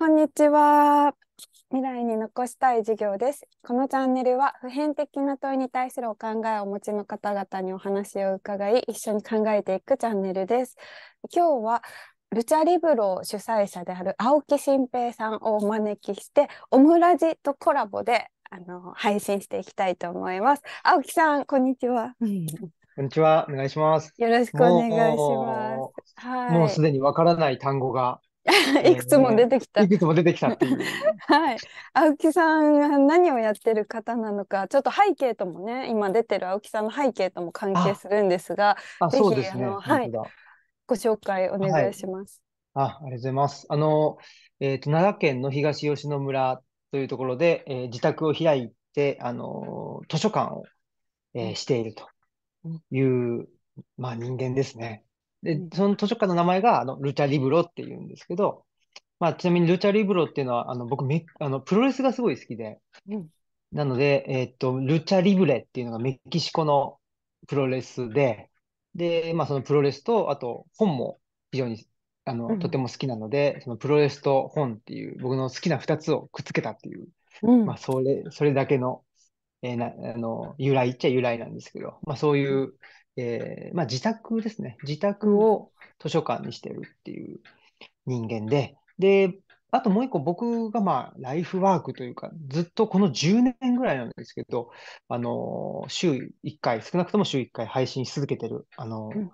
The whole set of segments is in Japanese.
こんにちは。未来に残したい授業です。このチャンネルは普遍的な問いに対するお考えをお持ちの方々にお話を伺い、一緒に考えていくチャンネルです。今日はルチャリブロ主催者である青木新平さんをお招きして、オムラジとコラボであの配信していきたいと思います。青木さん、こんにちは。こんにちは。お願いします。よろしくお願いします。はい、もうすでにわからない単語が いくつも出てきた。いくつも出てきたっていう。はい。青木さんが何をやってる方なのか、ちょっと背景ともね、今出てる青木さんの背景とも関係するんですが、あぜひ、ね、あの、はい、ご紹介お願いします。はい、あありがとうございます。あの、えっ、ー、と、奈良県の東吉野村というところで、えー、自宅を開いて、あの、図書館を、えー、しているという、まあ人間ですね。で、その図書館の名前が、あの、ルチャリブロっていうんですけど、まあ、ちなみにルチャリブロっていうのは、あの、僕め、あの、プロレスがすごい好きで、うん、なので、えー、っと、ルチャリブレっていうのがメキシコのプロレスで、で、まあ、そのプロレスと、あと、本も非常に、あの、とても好きなので、そのプロレスと本っていう、僕の好きな2つをくっつけたっていう、うん、まあ、それ、それだけの、えー、な、あの、由来っちゃ由来なんですけど、まあ、そういう、えー、まあ、自宅ですね。自宅を図書館にしてるっていう人間で、で、あともう一個僕がまあライフワークというか、ずっとこの10年ぐらいなんですけど、あの、週1回、少なくとも週1回配信し続けてる、あの、うん、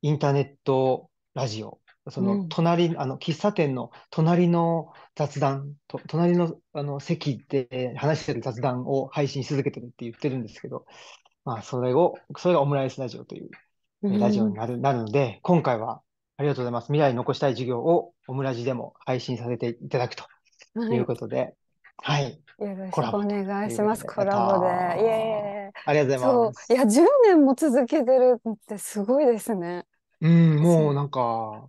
インターネットラジオ、その隣、うん、あの、喫茶店の隣の雑談、と隣のあの席で話してる雑談を配信し続けてるって言ってるんですけど、まあ、それを、それがオムライスラジオというラジオになるうん、なるので、今回はありがとうございます。未来に残したい授業をオムラジでも配信させていただくということで、はい。よろしくお願いします。コラボで。いえいえ。ありがとうございます。いや、10年も続けてるってすごいですね。うん、もうなんか、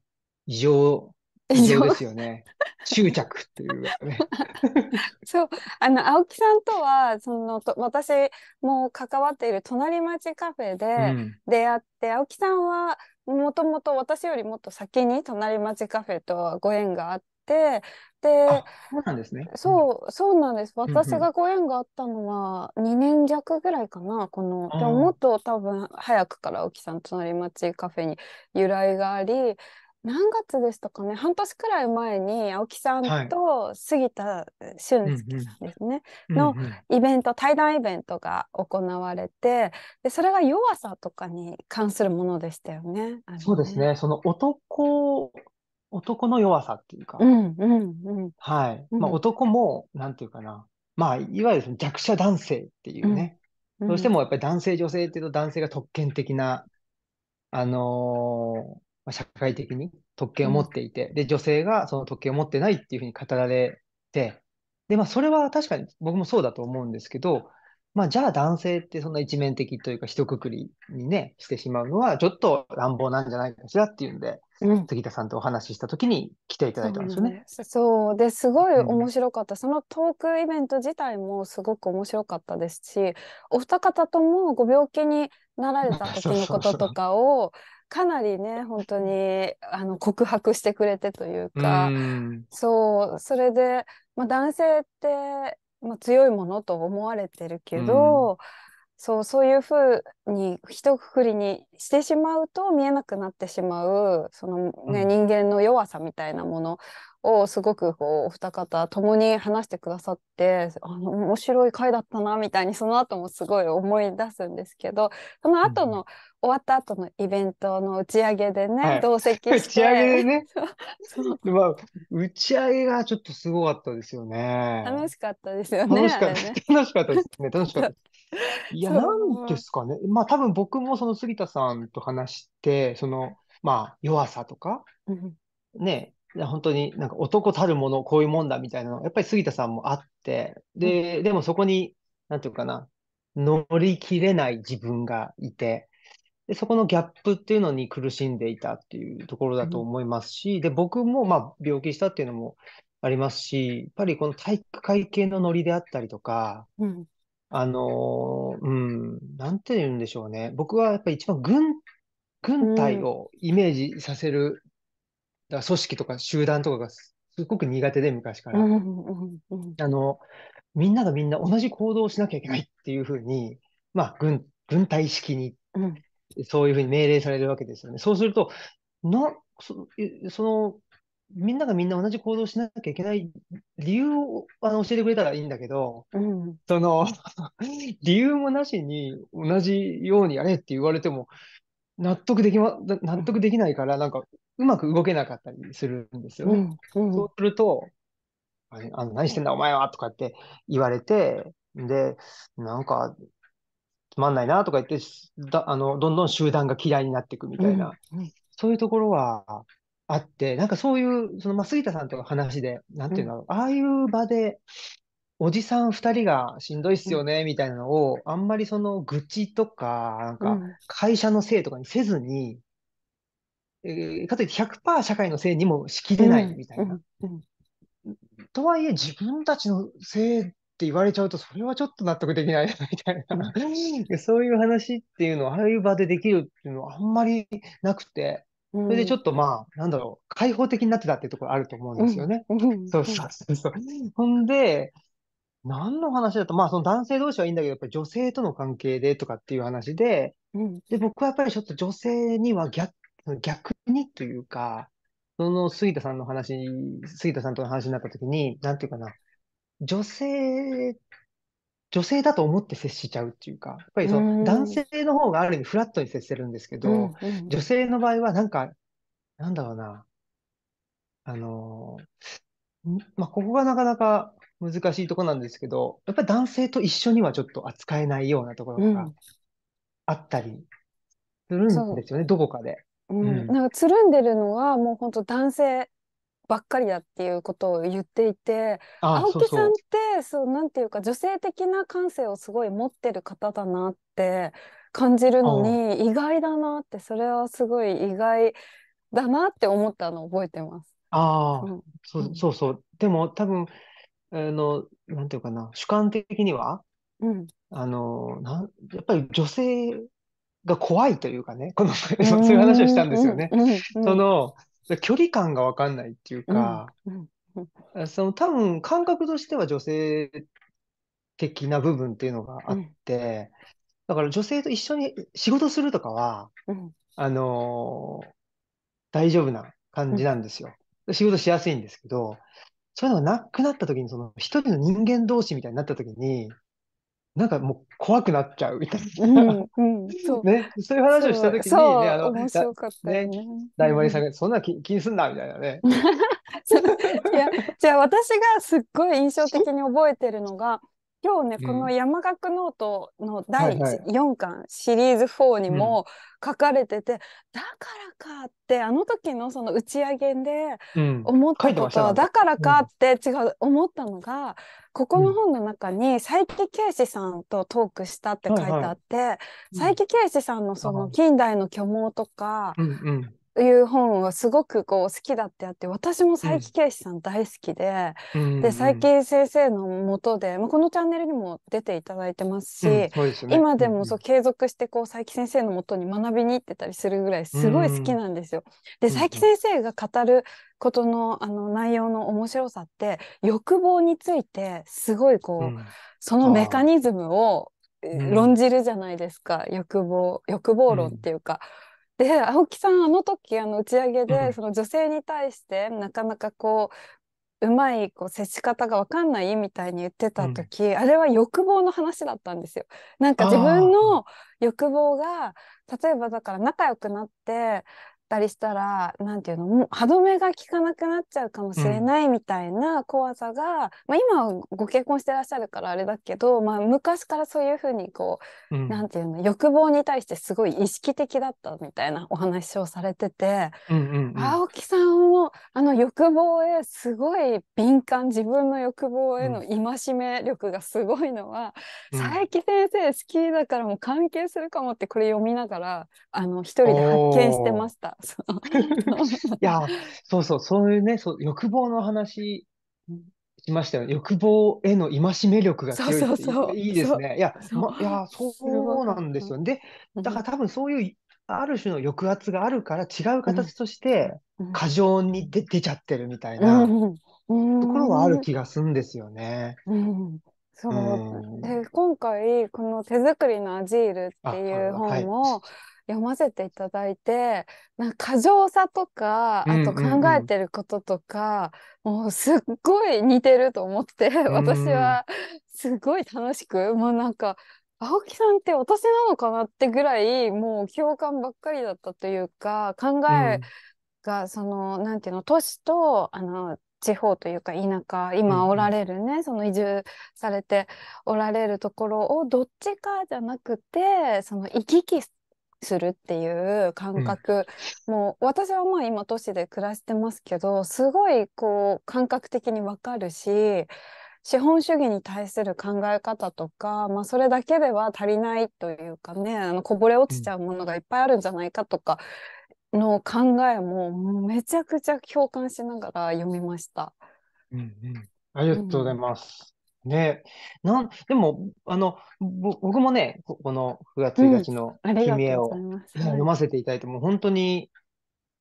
異常異常ですよね。執着っていう、ね、そうあの青木さんとはそのと私も関わっている隣町カフェで出会って、うん、青木さんはもともと私よりもっと先に隣町カフェとはご縁があって。でそうなんですね。そう、そうなんです。私がご縁があったのは2年弱ぐらいかな、この。でももっと多分早くから青木さん隣町カフェに由来があり、何月でしたかね半年くらい前に青木さんと杉田俊介さんですね、のイベント対談イベントが行われてでそれが弱さとかに関するものでしたよね。ねそうですねその男男の弱さっていうか、男もなんていうかな、まあ、いわゆる弱者男性っていうね、うんうん、どうしてもやっぱり男性女性っていうと男性が特権的な、あのーまあ、社会的に特権を持っていて、うん、で、女性がその特権を持ってないっていうふうに語られて、で、まあ、それは確かに僕もそうだと思うんですけど、まあ、じゃあ男性ってそんな一面的というか一括りにね、してしまうのはちょっと乱暴なんじゃないかしらっていうんで、うん、杉田さんとお話しした時に来ていただいたんですよね。そうで、すごい面白かった、うん、そのトークイベント自体もすごく面白かったですしお二方ともご病気になられた時のこととかを かなりね本当にあの告白してくれてというか、うん、そうそれで、まあ、男性って、まあ、強いものと思われてるけど、うん、そうそういうふうに一括りにしてしまうと見えなくなってしまうその、ね、人間の弱さみたいなものをすごくこうお二方共に話してくださってあの面白い回だったなみたいにその後もすごい思い出すんですけどその後の、終わった後のイベントの打ち上げでね、はい、同席打ち上げでね まあ、打ち上げがちょっとすごかったですよね楽しかったですよね楽しかった、ね、楽しかったですね楽しかったいや なんですかねまあ多分僕もその杉田さんさんと話して、その、まあ、弱さとか、ね、本当になんか男たるもの、こういうもんだみたいなの、やっぱり杉田さんもあって、で、でもそこに、なんていうかな、乗り切れない自分がいて、でそこのギャップっていうのに苦しんでいたっていうところだと思いますし、うん、で僕もまあ病気したっていうのもありますしやっぱりこの体育会系のノリであったりとか、うあの、うん、なんて言うんでしょうね。僕はやっぱり一番軍、軍隊をイメージさせる、だ組織とか集団とかがすごく苦手で、昔から。あの、みんながみんな同じ行動をしなきゃいけないっていうふうに、まあ、軍、軍隊式に、そういうふうに命令されるわけですよね。そうすると、な、そそのみんながみんな同じ行動しなきゃいけない理由をあの教えてくれたらいいんだけど、うん、その 理由もなしに同じようにやれって言われても納得できま、納得できないから、なんかうまく動けなかったりするんですようんうん、そうすると、あの何してんだお前はとかって言われて、で、なんか、つまんないなとか言って、だあのどんどん集団が嫌いになっていくみたいな、そういうところは、あって、なんかそういう、その、まあ、杉田さんとか話で、なんていうの、うん、ああいう場で、おじさん2人がしんどいっすよね、みたいなのを、うん、あんまりその愚痴とか、なんか会社のせいとかにせずに、うん、えー、かといって100%社会のせいにもしきれないみたいな。とはいえ、自分たちのせいって言われちゃうと、それはちょっと納得できない みたいな、そういう話っていうのを、ああいう場でできるっていうのはあんまりなくて、それでちょっとまあ、なんだろう、開放的になってたっていうところあると思うんですよね。そうそうそう。ほんで、何の話だと、まあその男性同士はいいんだけど、やっぱり女性との関係でとかっていう話で、で、僕はやっぱりちょっと女性には逆、逆にというか、その杉田さんの話、杉田さんとの話になった時に、なんていうかな、女性女性だと思って接しちゃうっていうか、やっぱりその男性の方がある意味フラットに接してるんですけど、うんうん、女性の場合はなんか、なんだろうな、あの、まあ、ここがなかなか難しいとこなんですけど、やっぱり男性と一緒にはちょっと扱えないようなところがあったりするんですよね、うん、どこかで。うん、なんかつるんでるのはもう本当男性ばっかりだっていうことを言っていて青木さんってそうなんていうか女性的な感性をすごい持ってる方だなって感じるのに意外だなってそれはすごい意外だなって思ったのを覚えてます。ああ、うん、そうそうそうでも多分あのなんていうかな主観的には、うん、あのなんやっぱり女性が怖いというかね、この、そういう話をしたんですよね。その、距離感が分かんないっていうか、うん、その多分感覚としては女性的な部分っていうのがあって、だから女性と一緒に仕事するとかは、あのー、大丈夫な感じなんですよ。仕事しやすいんですけど、そういうのがなくなった時に、その一人の人間同士みたいになった時に、なんかもう怖くなっちゃうみたいな。うんそうね、そういう話をした時にね、あの、面白かったね。ね大丸さんが、そんな気気にすんなみたいなね。いや、じゃあ私がすっごい印象的に覚えてるのが、今日ね、この山岳ノートの第4巻、シリーズ4にも書かれてて、だからかってあの時のその打ち上げで思ったことは、だからかって違う思ったのがここの本の中に佐伯啓司さんとトークしたって書いてあって、佐伯啓司さんのその近代の虚妄とか、いう本はすごくこう好きだってあって私も佐伯圭史さん大好きで、うん、で佐伯先生のもとで、まあ、このチャンネルにも出ていただいてますし、うんでね、今でもそう継続してこう佐伯先生のもとに学びに行ってたりするぐらいすごい好きなんですよ。うん、で佐伯先生が語ることのあの内容の面白さって欲望についてすごいこう、そのメカニズムを論じるじゃないですか、欲望欲望論っていうか。で青木さんあの時あの打ち上げで、その女性に対してなかなかこううまいこう接し方が分かんないみたいに言ってた時、うん、あれは欲望の話だったんですよ。なんか自分の欲望が例えばだから仲良くなってたりしたら何てうのもう歯止めが効かなくなっちゃうかもしれないみたいな怖さが、うん、まあ、今はご結婚してらっしゃるからあれだけど、まあ、昔からそういうふうにこう何、うん、てうの欲望に対してすごい意識的だったみたいなお話をされてて、うんうんうん、青木さんもあの欲望へすごい敏感自分の欲望への戒め力がすごいのは、うん、佐伯先生好きだからもう関係するかもってこれ読みながらあの一人で発見してました。いや、そうそう、そういうね、そう欲望の話しましたよね。欲望への戒め力が強いっそうそうそういいですね。いや、ま、いやそうなんですよね。で、だから多分そういうある種の抑圧があるから違う形として過剰に出,、出ちゃってるみたいなところはある気がするんですよね。そう、で今回この「手作りのアジール」っていう本を、読ませていただいてなんか過剰さとかあと考えてることとか、もうすっごい似てると思って私はすごい楽しくもうなんか青木さんって私なのかなってぐらいもう共感ばっかりだったというか考えがその、うん、なんていうの都市とあの地方というか田舎今おられるね、うん、その移住されておられるところをどっちかじゃなくてその行き来するっていう感覚、うん、もう私はまあ今都市で暮らしてますけどすごいこう感覚的にわかるし資本主義に対する考え方とか、まあ、それだけでは足りないというかねあのこぼれ落ちちゃうものがいっぱいあるんじゃないかとかの考えももうめちゃくちゃ共感しながら読みました。うんうん、ありがとうございます。ね、なん、でも、あの、ぼ僕もね、ここの9月う1ん。日のありが君とへございをます。読ませていただいて、もう本当に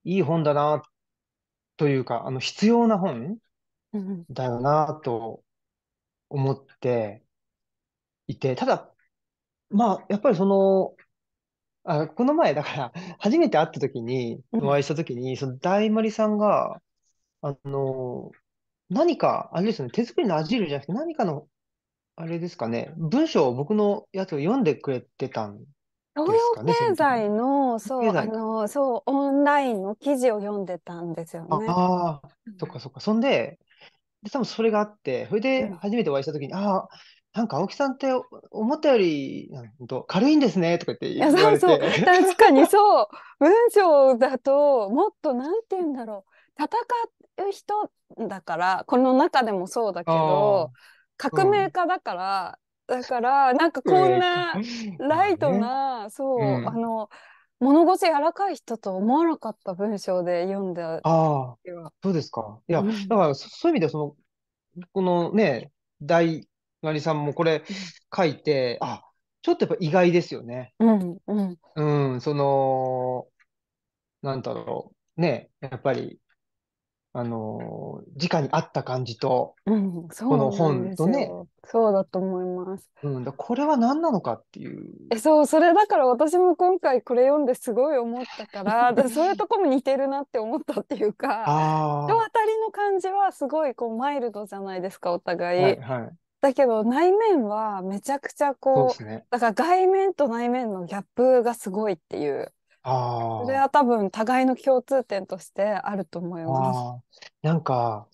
いい本だな、というか、あの、必要な本うん。だよな、と思っていて、ただ、まあ、やっぱりその、あ、この前、だから、初めて会った時に、お会いした時に、その大丸さんが、あの、何か、あれですね、手作りのアジールじゃなくて、何かの、あれですかね、文章を僕のやつを読んでくれてたん東ですか洋ね、経済の、そう、経あの、そう、オンラインの記事を読んでたんですよあね。ああ、そっかそっか。そんで、で、多分それがあって、それで初めてお会いしたときに、ああ、なんか青木さんって思ったより、なんと軽いんですねとかっていや、言わそうそう、て、確かにそう、文章だと、もっとなんて言うんだろう、戦っいう人だからこの中でもそうだけど革命家だから、うん、だからなんかこんなライトな、ね、そう、うん、あの物腰柔らかい人と思わなかった文章で読んだああそうですかいや、だからそういう意味ではそのこのね大成さんもこれ書いてあちょっとやっぱ意外ですよね。うん、うん、うん、その、なんだろう。ね、やっぱり、あの直にあった感じと、うん、この本とねそうだと思います、うん、だこれは何なのかっていうえそうそれだから私も今回これ読んですごい思ったからだ そういうとこも似てるなって思ったっていうか人当たりの感じはすごいこうマイルドじゃないですかお互い。はい、はい、だけど内面はめちゃくちゃこう、ね、だから外面と内面のギャップがすごいっていうあそれは多分互いの共通点としてあると思います。なんか、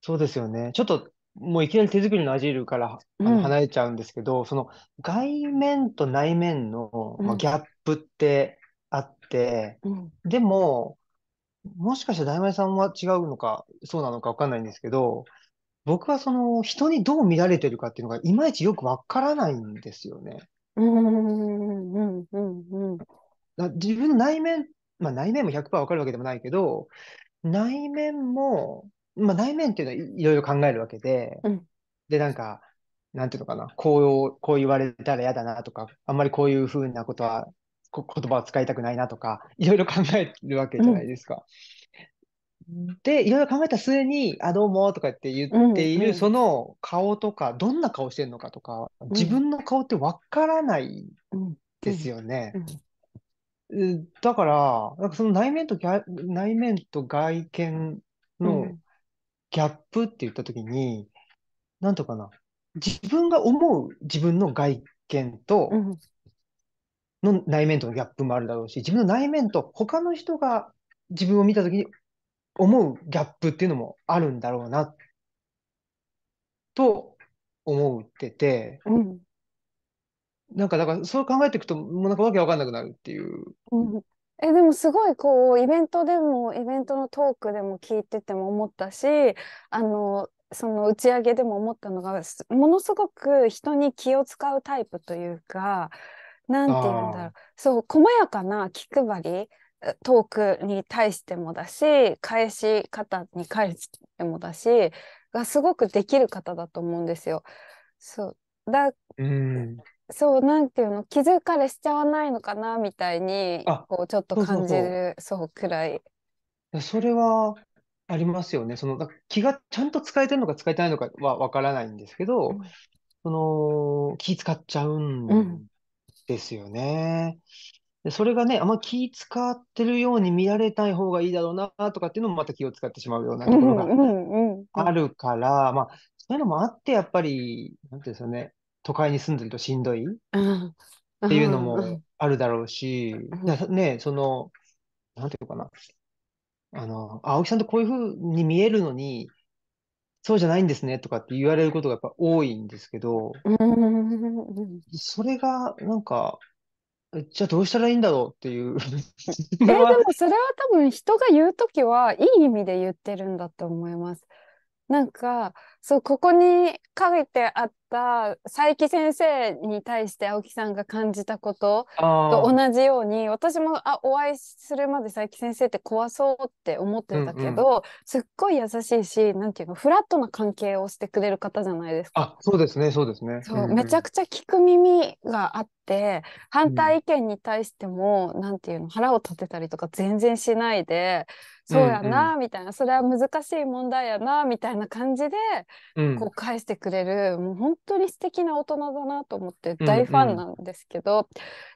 そうですよね。ちょっと、もういきなり手作りのアジールから離れちゃうんですけど、その外面と内面の、まあ、ギャップってあって、うん。でも、もしかしたら大丸さんは違うのか、そうなのかわかんないんですけど、僕はその人にどう見られてるかっていうのがいまいちよくわからないんですよね。うんうんうんうん自分の内面、まあ、内面も100%分かるわけでもないけど、内面も、まあ、内面っていうのはいろいろ考えるわけで、うん、で、なんか、なんていうのかな、こう、こう言われたら嫌だなとか、あんまりこういうふうなことは、こ言葉を使いたくないなとか、いろいろ考えるわけじゃないですか。うん、で、いろいろ考えた末に、あ、どうもとかって言っている、その顔とか、どんな顔してるのかとか、自分の顔ってわからないですよね。うんだから、なんかその内面と外、内面と外見のギャップって言ったときに、なんとかな、自分が思う自分の外見と、の内面とのギャップもあるだろうし、自分の内面と他の人が自分を見たときに思うギャップっていうのもあるんだろうなと思ってて、うん。なんか、だから、そう考えていくと、もうなんかわけわかんなくなるっていう。うん、え、でもすごい、こう、イベントでも、イベントのトークでも聞いてても思ったし、あの、その打ち上げでも思ったのが、ものすごく人に気を使うタイプというか、なんて言うんだろう。そう、細やかな気配り、トークに対してもだし、返し方に返してもだし、がすごくできる方だと思うんですよ。そう。だ、うん、そうなんていうの気づかれしちゃわないのかなみたいにあこうちょっとそうそう感じそうるそうくらい。それはありますよね。そのだ気がちゃんと使えてるのか使えてないのかはわからないんですけど、うんその気使っちゃうんですよね。でそれがね、あんま気使ってるように見られない方がいいだろうなとかっていうのもまた気を使ってしまうようなところがうんうんうんうんあるから、まあ、そういうのもあって、やっぱり、なんていうんですかね、都会に住んでるとしんどいっていうのもあるだろうし、ね、その、なんていうかな、あの、青木さんとこういうふうに見えるのに、そうじゃないんですねとかって言われることがやっぱ多いんですけど、それがなんか、じゃあどうしたらいいんだろうっていうえでもそれは多分人が言うときはいい意味で言ってるんだと思います。なんかそうここに書いてあった佐伯先生に対して青木さんが感じたことと同じように私もあお会いするまで佐伯先生って怖そうって思ってたけど、うんうん、すっごい優しいしなんていうのフラットな関係をしてくれる方じゃないですか。あそうですねそうですね。そう、うんうん、めちゃくちゃ聞く耳があって反対意見に対しても、うん、なんていうの腹を立てたりとか全然しないでそうやな、みたいな、うんうん、それは難しい問題やなみたいな感じでこう返してくれる、うん、もう本当に素敵な大人だなと思って大ファンなんですけど、うんうん、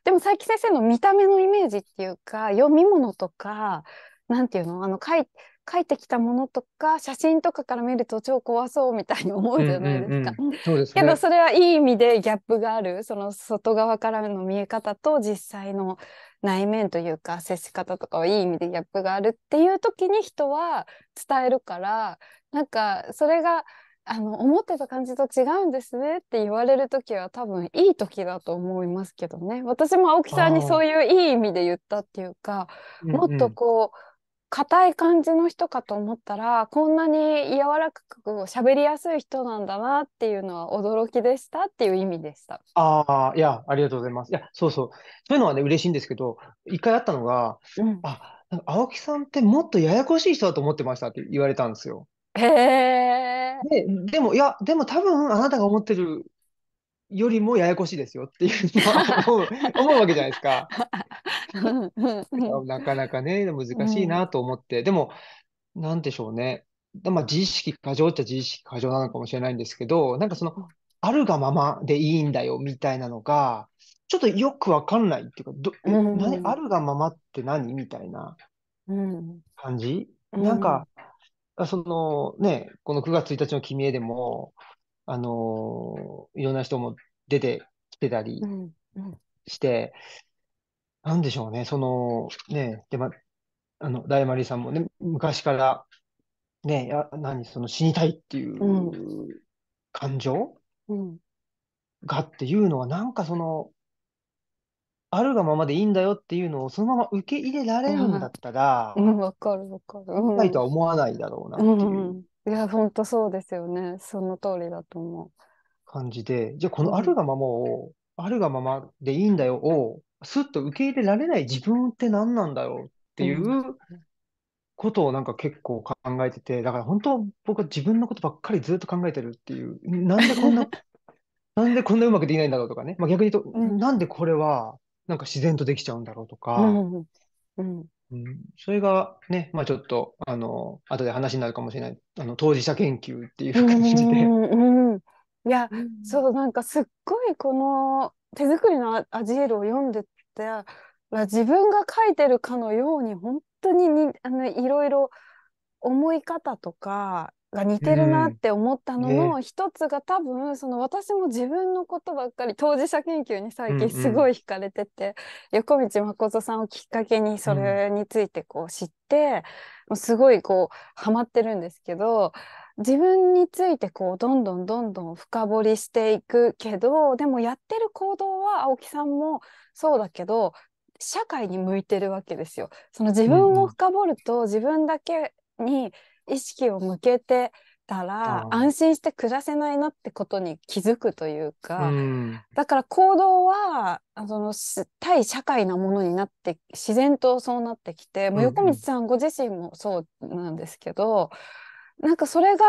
でも佐伯先生の見た目のイメージっていうか読み物とか何て言うのあの書い書いてきたものとか写真とかから見ると超怖そうみたいに思うじゃないですか。うんうんうんね、けどそれはいい意味でギャップがあるその外側からの見え方と実際の内面というか接し方とかはいい意味でギャップがあるっていう時に人は伝えるからなんかそれがあの思ってた感じと違うんですねって言われる時は多分いい時だと思いますけどね私も青木さんにそういういい意味で言ったっていうか、もっとこう硬、うんうん、い感じの人かと思ったらこんなに柔らかく喋りやすい人なんだなっていうのは驚きでしたっていう意味でした。ああいやありがとうございます。いやそうそうそういうのはね嬉しいんですけど一回あったのが、うん、あ青木さんってもっとややこしい人だと思ってましたって言われたんですよ。へえ。で、でも、いや、でも多分あなたが思ってるよりもややこしいですよっていうのは思う 思うわけじゃないですか。なかなかね、難しいなと思って、うん、でも、なんでしょうね。まあ、自意識過剰っちゃ自意識過剰なのかもしれないんですけど、なんかその、あるがままでいいんだよみたいなのが、ちょっとよくわかんないっていうか、ど、うん、何あるがままって何みたいな感じ、うん、なんか、そのね、この9月1日の君へでも、あのいろんな人も出てきてたりして、うんうん、なんでしょうね、その、ね、で、ま、あの、大丸さんもね、昔から、ね、や何、その死にたいっていう感情、うん、がっていうのは、なんかその、あるがままでいいんだよっていうのをそのまま受け入れられるんだったら、うん、わかるわかる。うないとは思わないだろうなっていう。うんうん、いや、本当そうですよね。その通りだと思う。感じで、じゃあこのあるがままを、うん、あるがままでいいんだよを、すっと受け入れられない自分って何なんだろうっていうことをなんか結構考えてて、だから本当僕は自分のことばっかりずっと考えてるっていう、なんでこんな、なんでこんなうまくできないんだろうとかね、まあ、逆に言うと、なんでこれはなんか自然とできちゃうんだろうとか、うんうんうん、それがね、まあ、ちょっとあの後で話になるかもしれないあの当事者研究っていう感じで。うんうん、いや、うん、そうなんかすっごいこの手作りのアジエルを読んでて自分が書いてるかのように本当ににあのいろいろ思い方とかが似てるなって思ったのの一つが多分その私も自分のことばっかり当事者研究に最近すごい惹かれてて、横道誠さんをきっかけにそれについてこう知って、うすごいこうハマってるんですけど自分についてこうどんどんどんどん深掘りしていくけどでもやってる行動は青木さんもそうだけど社会に向いてるわけですよ。その自分を深掘ると自分だけに意識を向けてたら安心して暮らせないなってことに気づくというか、うん、だから行動はその対社会なものになって自然とそうなってきて、うん、もう横道さんご自身もそうなんですけど、なんかそれが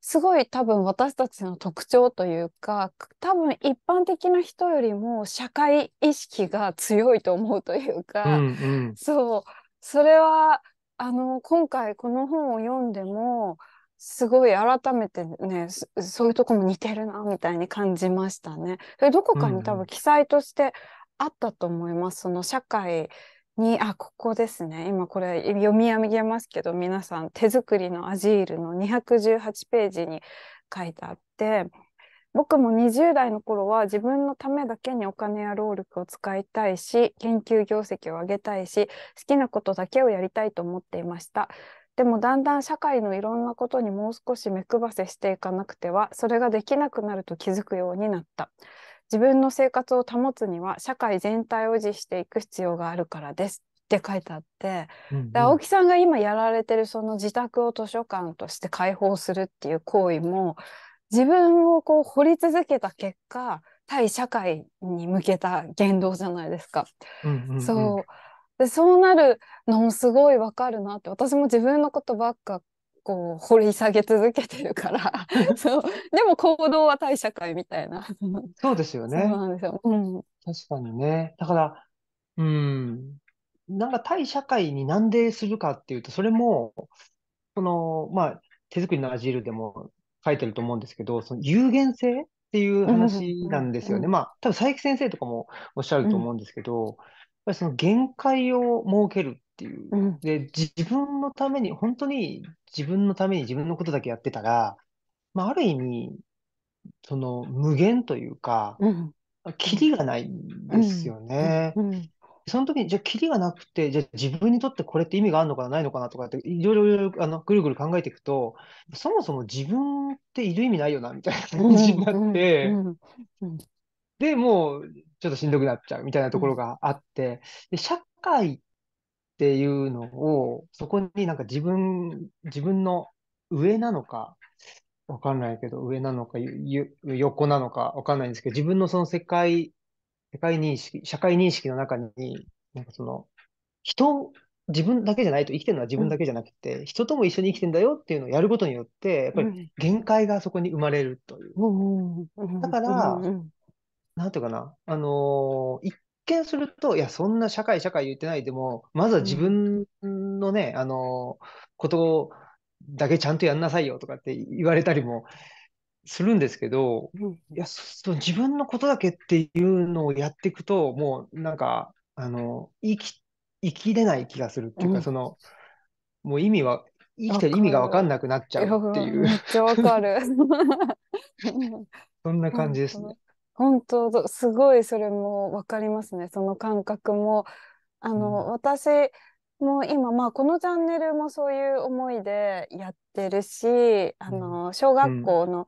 すごい多分私たちの特徴というか多分一般的な人よりも社会意識が強いと思うというか、うんうん、そうそれはあの今回この本を読んでもすごい改めてねそういうとこも似てるなみたいに感じましたね。どこかに多分記載としてあったと思います、うんうん、その社会にあここですね今これ読み上げますけど皆さん手作りのアジールの218ページに書いてあって僕も20代の頃は自分のためだけにお金や労力を使いたいし、研究業績を上げたいし、好きなことだけをやりたいと思っていました。でもだんだん社会のいろんなことにもう少し目配せしていかなくては、それができなくなると気づくようになった。自分の生活を保つには社会全体を維持していく必要があるからです。って書いてあって、うんうん、青木さんが今やられてるその自宅を図書館として開放するっていう行為も自分をこう掘り続けた結果対社会に向けた言動じゃないですか。そうそうなるのもすごいわかるなって私も自分のことばっかこう掘り下げ続けてるから そうでも行動は対社会みたいなそうですよねそうなんですよ、確かにねだからうんなんか対社会に何でするかっていうとそれもそのまあ手作りのアジールでも書いてると思うんですけど、その有限性っていう話なんですよね。まあ、多分佐伯先生とかもおっしゃると思うんですけど、やっぱりその限界を設けるっていう。で、自分のために、本当に自分のために自分のことだけやってたら、まあ、ある意味、その無限というか、うん、キリがないんですよね。うんうん、その時に、じゃあ、キリがなくて、じゃあ、自分にとってこれって意味があるのかな、ないのかなとかって、いろいろいろいろあのぐるぐる考えていくと、そもそも自分っている意味ないよな、みたいな感じになって、で、もう、ちょっとしんどくなっちゃうみたいなところがあって、で社会っていうのを、そこになんか自分、自分の上なのか、わかんないけど、上なのか、横なのかわかんないんですけど、自分のその世界社会認識、社会認識の中に、なんかその、人、自分だけじゃないと、生きてるのは自分だけじゃなくて、うん、人とも一緒に生きてんだよっていうのをやることによって、やっぱり限界がそこに生まれるという。うん、だから、うん、なんていうかな、あのー、一見すると、いや、そんな社会、社会言ってないでも、まずは自分のね、あのー、ことだけちゃんとやんなさいよとかって言われたりもするんですけど、うん、いやそ自分のことだけっていうのをやっていくともうなんかあの生き生きれない気がするっていうか、うん、そのもう意味は生きてる意味が分かんなくなっちゃうっていう。めっちゃわかる。そんな感じですね。本当すごいそれも分かりますねその感覚も。あの、うん、私もう今、まあ、このチャンネルもそういう思いでやってるしあの小学校の、うん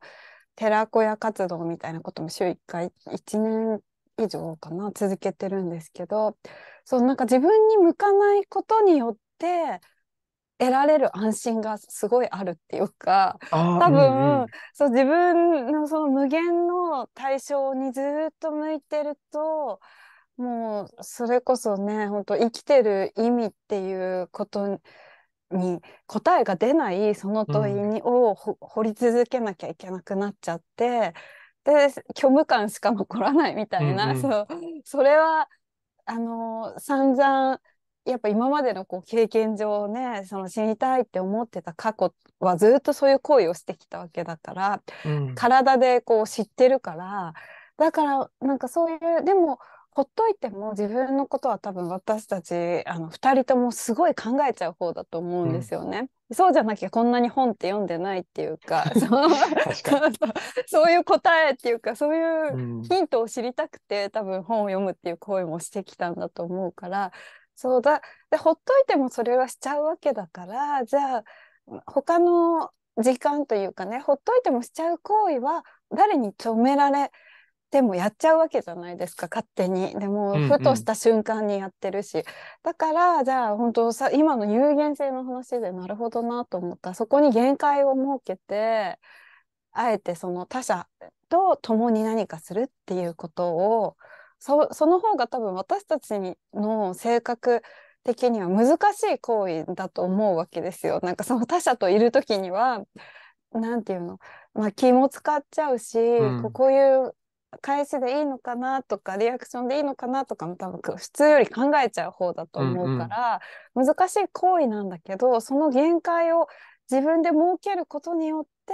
寺子屋活動みたいなことも週1回1年以上かな続けてるんですけどそうなんか自分に向かないことによって得られる安心がすごいあるっていうか多分、うんうん、そう自分のその無限の対象にずっと向いてるともうそれこそね本当生きてる意味っていうことに答えが出ないその問いに、うん、を掘り続けなきゃいけなくなっちゃってで虚無感しか残らないみたいな、うんうん、そうそれはあの散々やっぱ今までのこう経験上ねその死にたいって思ってた過去はずっとそういう行為をしてきたわけだから、うん、体でこう知ってるからだからなんかそういうでもほっといても自分のことは多分私たちあの2人ともすごい考えちゃう方だと思うんですよね。うん、そうじゃなきゃこんなに本って読んでないっていうか そういう答えっていうかそういうヒントを知りたくて、うん、多分本を読むっていう行為もしてきたんだと思うからそうだでほっといてもそれはしちゃうわけだからじゃあ他の時間というかねほっといてもしちゃう行為は誰に止められでもやっちゃうわけじゃないですか勝手にでもふとした瞬間にやってるし、うんうん、だからじゃあ本当さ今の有限性の話でなるほどなと思ったそこに限界を設けてあえてその他者と共に何かするっていうことをそその方が多分私たちにの性格的には難しい行為だと思うわけですよ。なんかその他者といる時には何て言うの、まあ、気も使っちゃうし、うん、こういう返しでいいのかなとかリアクションでいいのかなとかも多分普通より考えちゃう方だと思うから、うんうん、難しい行為なんだけどその限界を自分で設けることによって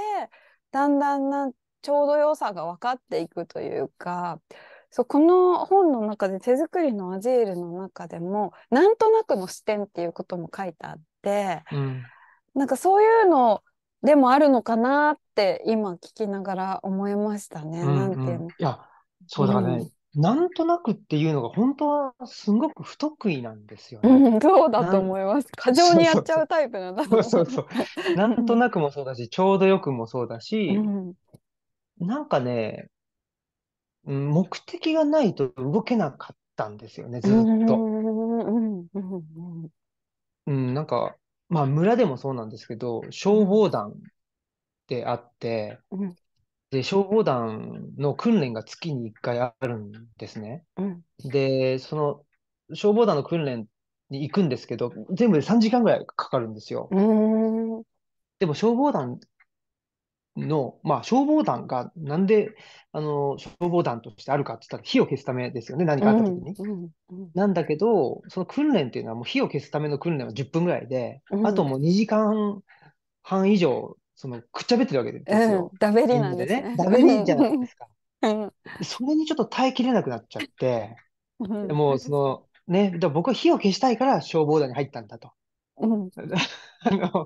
だんだんなちょうど良さが分かっていくというか。そうこの本の中で手作りのアジールの中でもなんとなくの視点っていうことも書いてあって、うん、なんかそういうのでもあるのかなって今聞きながら思いましたね。うんうん、なんていうの。いや、そうだね、うん、なんとなくっていうのが本当はすごく不得意なんですよね。うん、そうだと思います。過剰にやっちゃうタイプなんだそうそうそう。なんとなくもそうだし、ちょうどよくもそうだし、うん、なんかね、目的がないと動けなかったんですよね、ずっと。うん、なんか、まあ村でもそうなんですけど、消防団であって、うん、で、消防団の訓練が月に1回あるんですね。うん、で、その消防団の訓練に行くんですけど、全部で3時間ぐらいかかるんですよ。でも消防団の、まあ、消防団がなんであの消防団としてあるかって言ったら火を消すためですよね、何かあった時に。うんうん、なんだけど、その訓練っていうのはもう火を消すための訓練は10分ぐらいで、うん、あともう2時間半以上そのくっちゃべってるわけですよ。だべでじゃないですか。それにちょっと耐えきれなくなっちゃって、もうそのね、僕は火を消したいから消防団に入ったんだと。あの、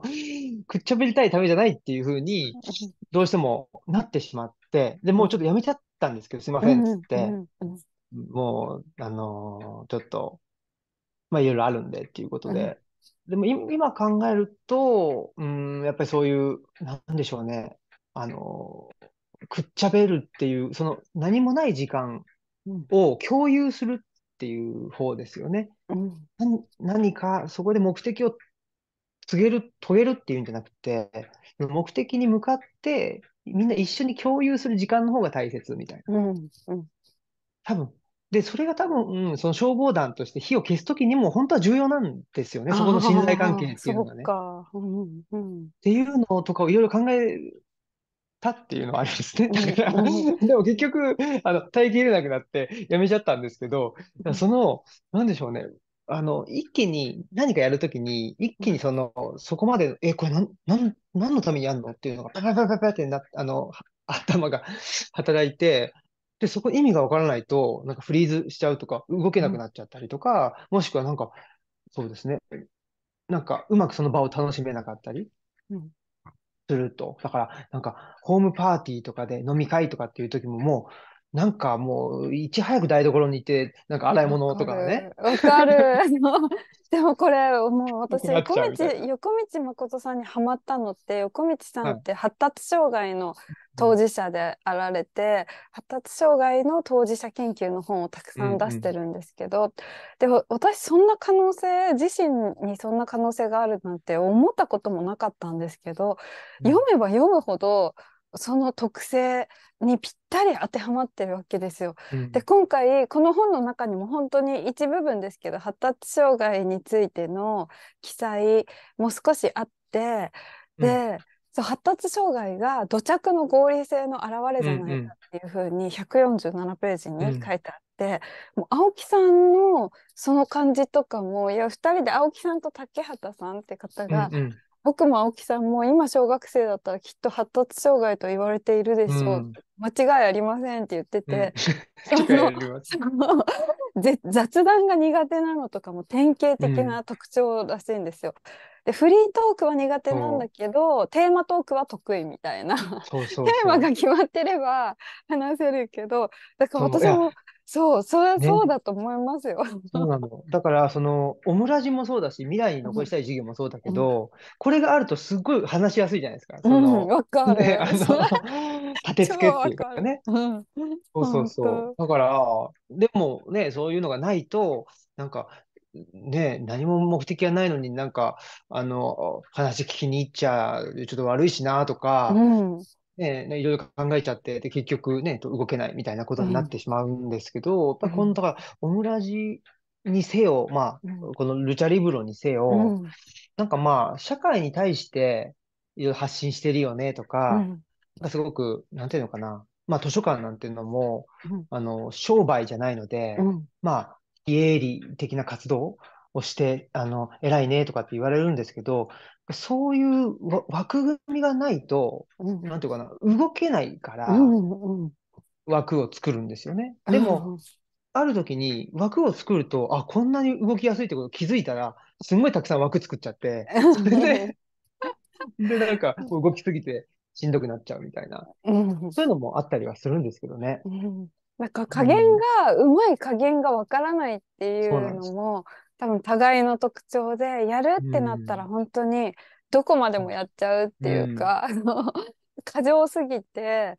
くっちゃべりたいためじゃないっていうふうに、どうしてもなってしまって、で、もうちょっとやめちゃったんですけど、すいません、つって、もう、あのー、ちょっと、まあ、いろいろあるんでっていうことで、でも今考えると、うん、やっぱりそういう、なんでしょうね、あのー、くっちゃべるっていう、その何もない時間を共有するっていう方ですよね。うん、何かそこで目的を告げる、問えるっていうんじゃなくて、目的に向かって、みんな一緒に共有する時間の方が大切みたいな。うん、うん、多分。で、それが多分、うん、その消防団として火を消すときにも本当は重要なんですよね。そこの信頼関係っていうのがね。っていうのとかをいろいろ考えたっていうのはありますね。でも結局、あの、耐えきれなくなってやめちゃったんですけど、その、なんでしょうね。あの、一気に何かやるときに、一気にその、そこまで、え、これなん、なん、何のためにやるのっていうのが、パパパパパってな、あの、頭が 働いて、で、そこ意味がわからないと、なんかフリーズしちゃうとか、動けなくなっちゃったりとか、うん、もしくはなんか、そうですね、なんかうまくその場を楽しめなかったりすると。だから、なんか、ホームパーティーとかで飲み会とかっていう時ももう、なんかもう、いち早く台所に行って、なんか洗い物とかね。わかる。かる でもこれ、もう私、横道、横道誠さんにはまったのって、横道さんって発達障害の当事者であられて、はい、発達障害の当事者研究の本をたくさん出してるんですけど、うんうん、でも私、そんな可能性、自身にそんな可能性があるなんて思ったこともなかったんですけど、読めば読むほど、うんその特性にぴったり当てはまってるわけですよ。うん、で今回この本の中にも本当に一部分ですけど発達障害についての記載も少しあってで、うんそう発達障害が土着の合理性の表れじゃないかっていうふうに147ページに書いてあって、うん、もう青木さんのその感じとかもいや2人で青木さんと竹畑さんって方が僕も青木さんも今小学生だったらきっと発達障害と言われているでしょう、うん、間違いありませんって言ってて、うん、雑談が苦手なのとかも典型的な特徴らしいんですよ。でフリートークは苦手なんだけどテーマトークは得意みたいな テーマが決まってれば話せるけどだから私もそう、そう、ね、そうだと思いますよ。そうなの。だから、その、オムラジもそうだし、未来に残したい授業もそうだけど、うん、これがあるとすごい話しやすいじゃないですか。その、うん、わかる。ね、あの、立て付けっていうかね。かうん、そうそうそう。だから、でもね、そういうのがないと、なんか、ね、何も目的がないのになんかあの話聞きに行っちゃちょっと悪いしなとか、うね、いろいろ考えちゃって、で、結局ね、動けないみたいなことになってしまうんですけど、やっぱ今度はオムラジにせよ、まあ、このルチャリブロにせよ、うん、なんかまあ、社会に対していろいろ発信してるよねとか、うん、なんかすごく、なんていうのかな、まあ、図書館なんていうのも、うん、あの、商売じゃないので、うん、まあ、非営利的な活動をして、あの、偉いねとかって言われるんですけど、そういう枠組みがないと、なんていうかな、動けないから、枠を作るんですよね。でも、ある時に枠を作ると、あ、こんなに動きやすいってこと気づいたら、すんごいたくさん枠作っちゃって、それで、で、なんか動きすぎてしんどくなっちゃうみたいな、そういうのもあったりはするんですけどね。なんか加減が、うまい加減がわからないっていうのも、多分互いの特徴でやるってなったら本当にどこまでもやっちゃうっていうか、うん、過剰すぎて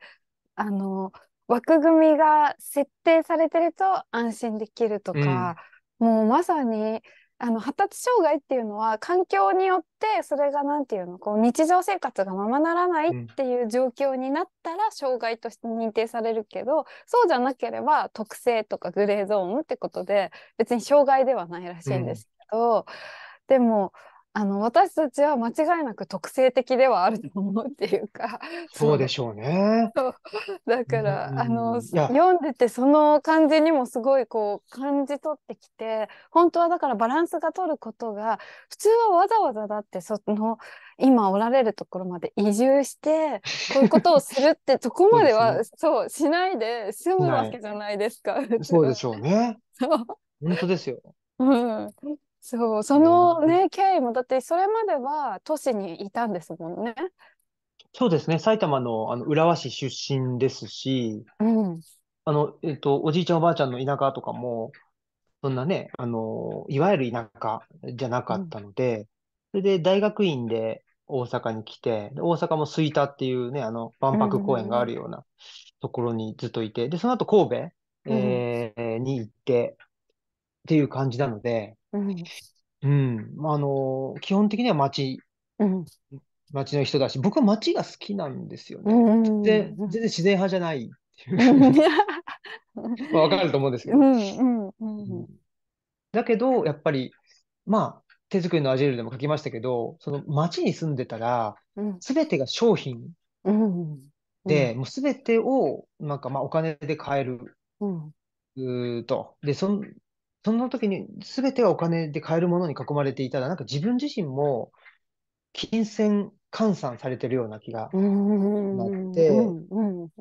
あの枠組みが設定されてると安心できるとか、うん、もうまさにあの発達障害っていうのは環境によってそれが何て言うのこう日常生活がままならないっていう状況になったら障害として認定されるけどそうじゃなければ特性とかグレーゾーンってことで別に障害ではないらしいんですけど、うん、でもあの私たちは間違いなく特性的ではあると思うっていうか そうでしょうね。そうだからあの読んでてその感じにもすごいこう感じ取ってきて本当はだからバランスが取ることが普通はわざわざだってその今おられるところまで移住してこういうことをするってそこまでは そう、ねそう、しないで済むわけじゃないですか。そうでしょうね。本当ですよ。うん、そう、そのね、経緯も、だってそれまでは都市にいたんですもんね。そうですね、埼玉のあの浦和市出身ですし、うん。あの、えっと、おじいちゃんおばあちゃんの田舎とかも、そんなね、あの、いわゆる田舎じゃなかったので、それで大学院で大阪に来て、大阪も吹田っていうね、あの、万博公園があるようなところにずっといて、で、その後神戸、うんえに行って、っていう感じなので、うん、うん、あの、基本的には街、うん、街の人だし、僕は街が好きなんですよね。うん、で全然自然派じゃないっていう。わかると思うんですけど。うんうんだけど、やっぱり、まあ、手作りのアジールでも書きましたけど、その街に住んでたら、すべてが商品で、もうすべてを、なんかまあお金で買える。うん、と。で、そんその時に全てがお金で買えるものに囲まれていたら、なんか自分自身も金銭換算されてるような気がなって、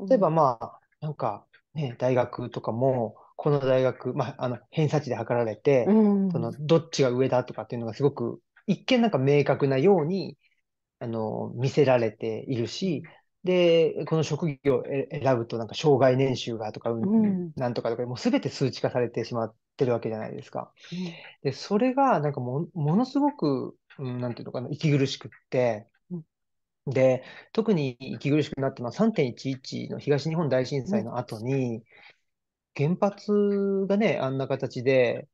例えばまあ、なんかね、大学とかも、この大学、まあ、あの偏差値で測られて、そのどっちが上だとかっていうのがすごく一見なんか明確なようにあの見せられているしでこの職業を選ぶとなんか障害年収がとか、うん、なんとかとかもう全て数値化されてしまっってるわけじゃないですか。で、それがなんかものすごく、うん、なんていうのかな、息苦しくって、で、特に息苦しくなったのは3.11の東日本大震災の後に、原発がね、あんな形で、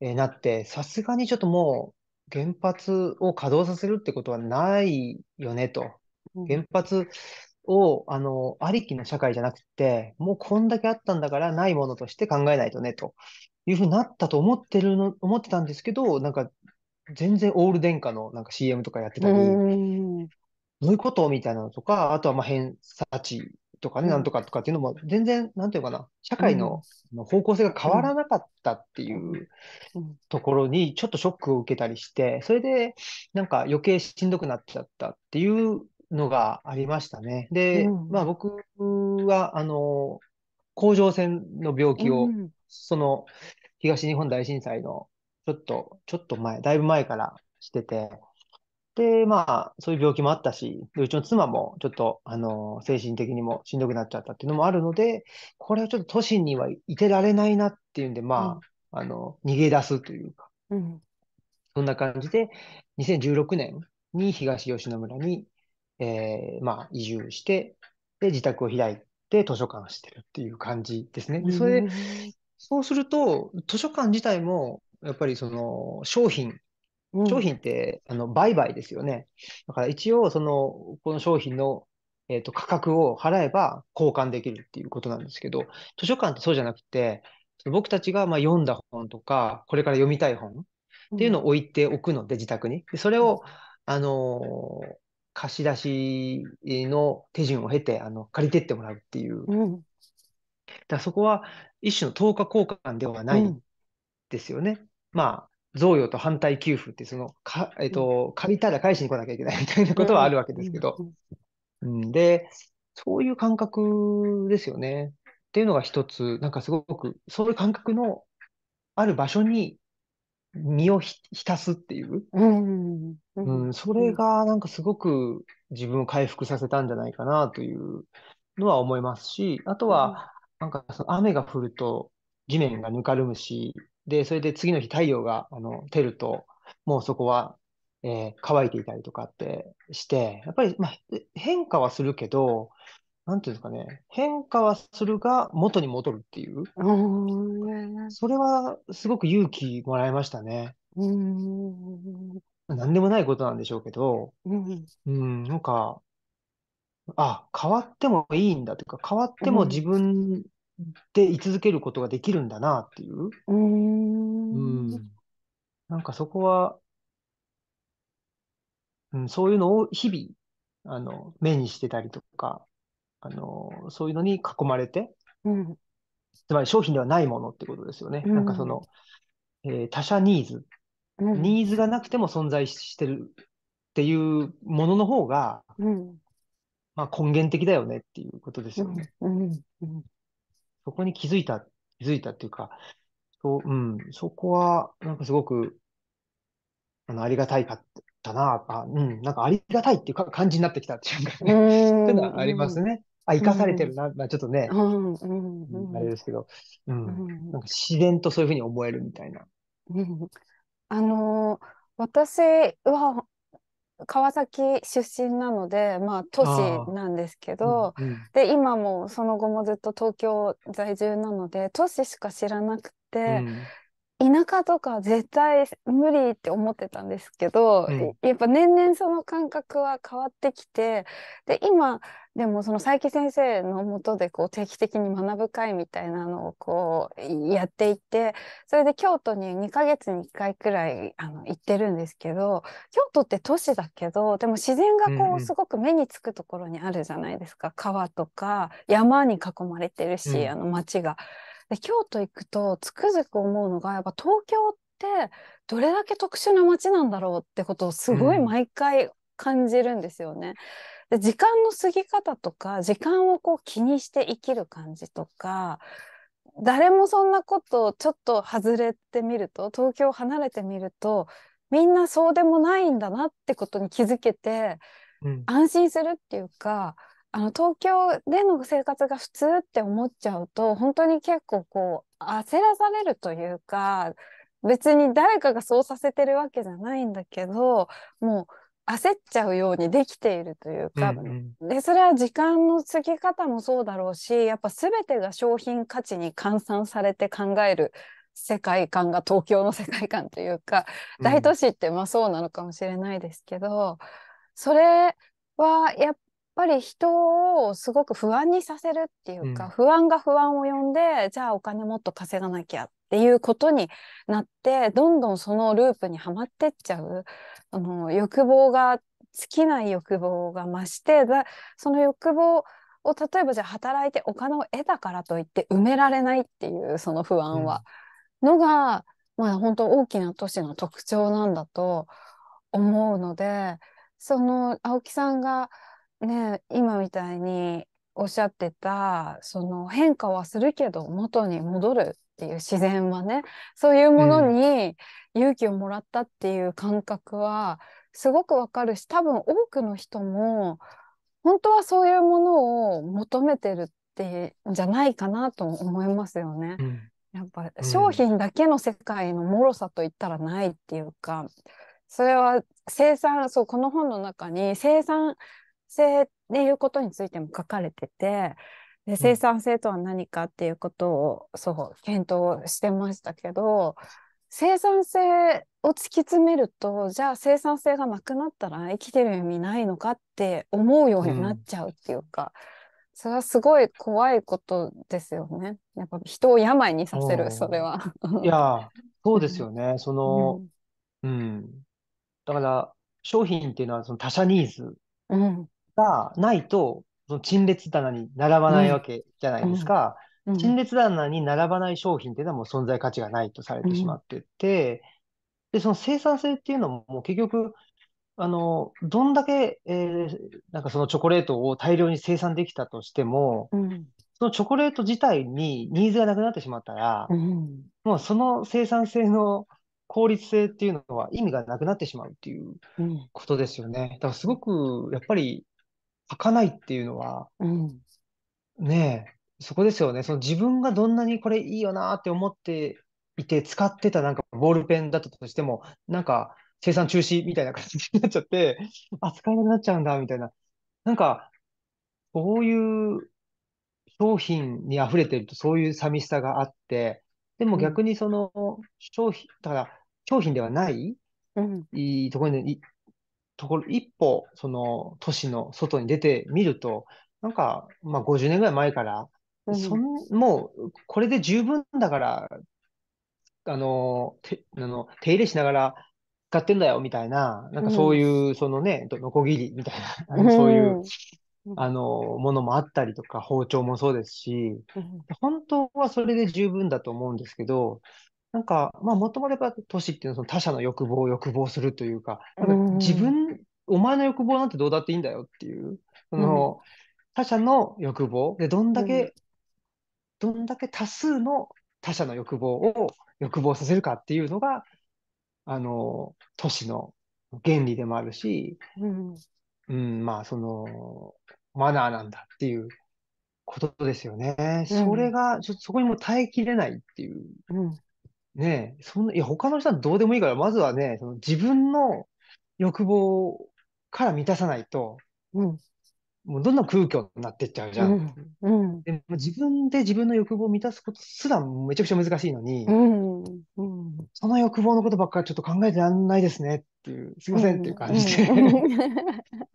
えー、なって、さすがにちょっともう原発を稼働させるってことはないよねと。原発を、あの、ありきの社会じゃなくて、もうこんだけあったんだからないものとして考えないとねというふうになったと思ってるの、思ってたんですけど、なんか、全然オール電化のなんか CM とかやってたり、どういうことみたいなのとか、あとはまあ偏差値とかね、うん、なんとかとかっていうのも、全然、なんていうかな、社会の方向性が変わらなかったっていうところに、ちょっとショックを受けたりして、それで、なんか余計しんどくなっちゃったっていうのがありましたね。で、うん、まあ僕は、あの、甲状腺の病気を、その東日本大震災のちょっと、ちょっと前、だいぶ前からしてて、で、まあ、そういう病気もあったし、うちの妻もちょっと、あの、精神的にもしんどくなっちゃったっていうのもあるので、これはちょっと都心にはいてられないなっていうんで、まあ、うん、あの、逃げ出すというか、うん、そんな感じで、2016年に東吉野村に、えー、まあ、移住して、で、自宅を開いて図書館してるっていう感じですね。それそうすると、図書館自体も、やっぱりその商品、商品ってあの売買ですよね。だから一応、その、この商品の、えー、と価格を払えば交換できるっていうことなんですけど、図書館ってそうじゃなくて、僕たちがま読んだ本とか、これから読みたい本っていうのを置いておくので、自宅に。でそれを、あのー、貸し出しの手順を経て、あの、借りてってもらうっていう。うん、だそこは、一種の等価交換ではないんですよね。うん、まあ、贈与と反対給付って、その、かえっ、ー、と、借りたら返しに来なきゃいけないみたいなことはあるわけですけど。うん、で、そういう感覚ですよね。っていうのが一つ、なんかすごく、そういう感覚のある場所に身を浸すっていう、うんうん、それがなんかすごく自分を回復させたんじゃないかなというのは思いますし、あとは、なんかその雨が降ると地面がぬかるむし、で、それで次の日太陽があの照ると、もうそこは、えー、乾いていたりとかってして、やっぱり、まあ、変化はするけど、なんていうんですかね、変化はするが元に戻るっていう、それはすごく勇気もらいましたね。うん何でもないことなんでしょうけど、うん、なんか、あ、変わってもいいんだというか、変わっても自分で居続けることができるんだなっていう。うん。なんかそこは、うん、そういうのを日々、あの、目にしてたりとか、あの、そういうのに囲まれて、うん。つまり商品ではないものってことですよね。うなんかその、えー他者ニーズ。うん。ニーズがなくても存在してるっていうものの方が、うん。まあ、根源的だよねっていうことですよね。そこに気づいた、気づいたっていうか、そううん、そこは、なんかすごく、あの、ありがたいかったな、あうん、なんかありがたいっていうか感じになってきたっていうかね、そういうのはありますね。あ、生かされてるな、まあちょっとね、あれですけど、うん、なんか自然とそういうふうに思えるみたいな。あのー、私は川崎出身なので、まあ、都市なんですけど、うんうん、で今もその後もずっと東京在住なので都市しか知らなくて、うん、田舎とか絶対無理って思ってたんですけど、やっぱ年々その感覚は変わってきてで今でもその佐伯先生のもとでこう定期的に学ぶ会みたいなのをこうやっていてそれで京都に2ヶ月に1回くらいあの行ってるんですけど京都って都市だけどでも自然がこうすごく目につくところにあるじゃないですか、うん川とか山に囲まれてるし、うん、あの町が。で京都行くとつくづく思うのがやっぱ東京ってどれだけ特殊な街なんだろうってことをすごい毎回感じるんですよね。うんで時間の過ぎ方とか時間をこう気にして生きる感じとか誰もそんなことをちょっと外れてみると東京を離れてみるとみんなそうでもないんだなってことに気づけて、うん、安心するっていうかあの東京での生活が普通って思っちゃうと本当に結構こう焦らされるというか別に誰かがそうさせてるわけじゃないんだけどもう焦っちゃうようにできているというか、うんうん、でそれは時間の過ぎ方もそうだろうしやっぱ全てが商品価値に換算されて考える世界観が東京の世界観というか大都市ってまあそうなのかもしれないですけど、うん、それはやっぱり人をすごく不安にさせるっていうか、うん、不安が不安を呼んでじゃあお金もっと稼がなきゃっていうことになってどんどんそのループにはまってっちゃう。その欲望が尽きない欲望が増してその欲望を例えばじゃあ働いてお金を得たからといって埋められないっていうその不安は、うん、のが、まあ、本当大きな都市の特徴なんだと思うのでその青木さんがね今みたいにおっしゃってたその変化はするけど元に戻るっていう自然はねそういうものに勇気をもらったっていう感覚はすごくわかるし多分多くの人も本当はそういうものを求めてるってじゃないかなと思いますよね。うん、やっぱ商品だけの世界のもろさといったらないっていうかそれは生産そうこの本の中に生産性っていうことについても書かれててで生産性とは何かっていうことを、うん、そう検討してましたけど生産性を突き詰めるとじゃあ生産性がなくなったら生きてる意味ないのかって思うようになっちゃうっていうか、うん、それはすごい怖いことですよねやっぱ人を病にさせるそれは。いやそうですよね その、うん、うん、だから商品っていうのはその他者ニーズがないとその陳列棚に並ばないわけじゃないですか。陳列棚に並ばない商品っていうのはもう存在価値がないとされてしまってて、で、その生産性っていうのももう結局、あの、どんだけ、えー、なんかそのチョコレートを大量に生産できたとしても、そのチョコレート自体にニーズがなくなってしまったら、もうその生産性の効率性っていうのは意味がなくなってしまうっていうことですよね。だからすごくやっぱり書かないっていうのは、うん、ねえ、そこですよね。その自分がどんなにこれいいよなって思っていて、使ってたなんかボールペンだったとしても、なんか生産中止みたいな感じになっちゃって、あ、使えなくなっちゃうんだ、みたいな。なんか、そういう商品に溢れてると、そういう寂しさがあって、でも逆にその商品、だから商品ではない、うん、いいところにところ、一歩、その都市の外に出てみると、なんか、まあ、50年ぐらい前から、そんもう、これで十分だから、あの、てあの手入れしながら使ってんだよ、みたいな、なんかそういう、うん、そのね、のこぎりみたいな、そういう、うん、あの、ものもあったりとか、包丁もそうですし、本当はそれで十分だと思うんですけど、なんか、まあ、もともとやっぱ都市っていうのはその他者の欲望を欲望するというか、なんか自分お前の欲望なんてどうだっていいんだよっていう、その、他者の欲望で、どんだけ、どんだけ多数の他者の欲望を欲望させるかっていうのが、あの、都市の原理でもあるし、うん、うん、まあ、その、マナーなんだっていうことですよね。それが、そこにも耐えきれないっていう。うん、ねえ、そんいや、他の人はどうでもいいから、まずはね、その自分の欲望から満たさないと、うん、もうどんどん空虚になってっちゃうじゃん。うん、うん、でも自分で自分の欲望を満たすことすらめちゃくちゃ難しいのに、うんうん、その欲望のことばっかりちょっと考えてらんないですねっていう、すいませんっていう感じで、そ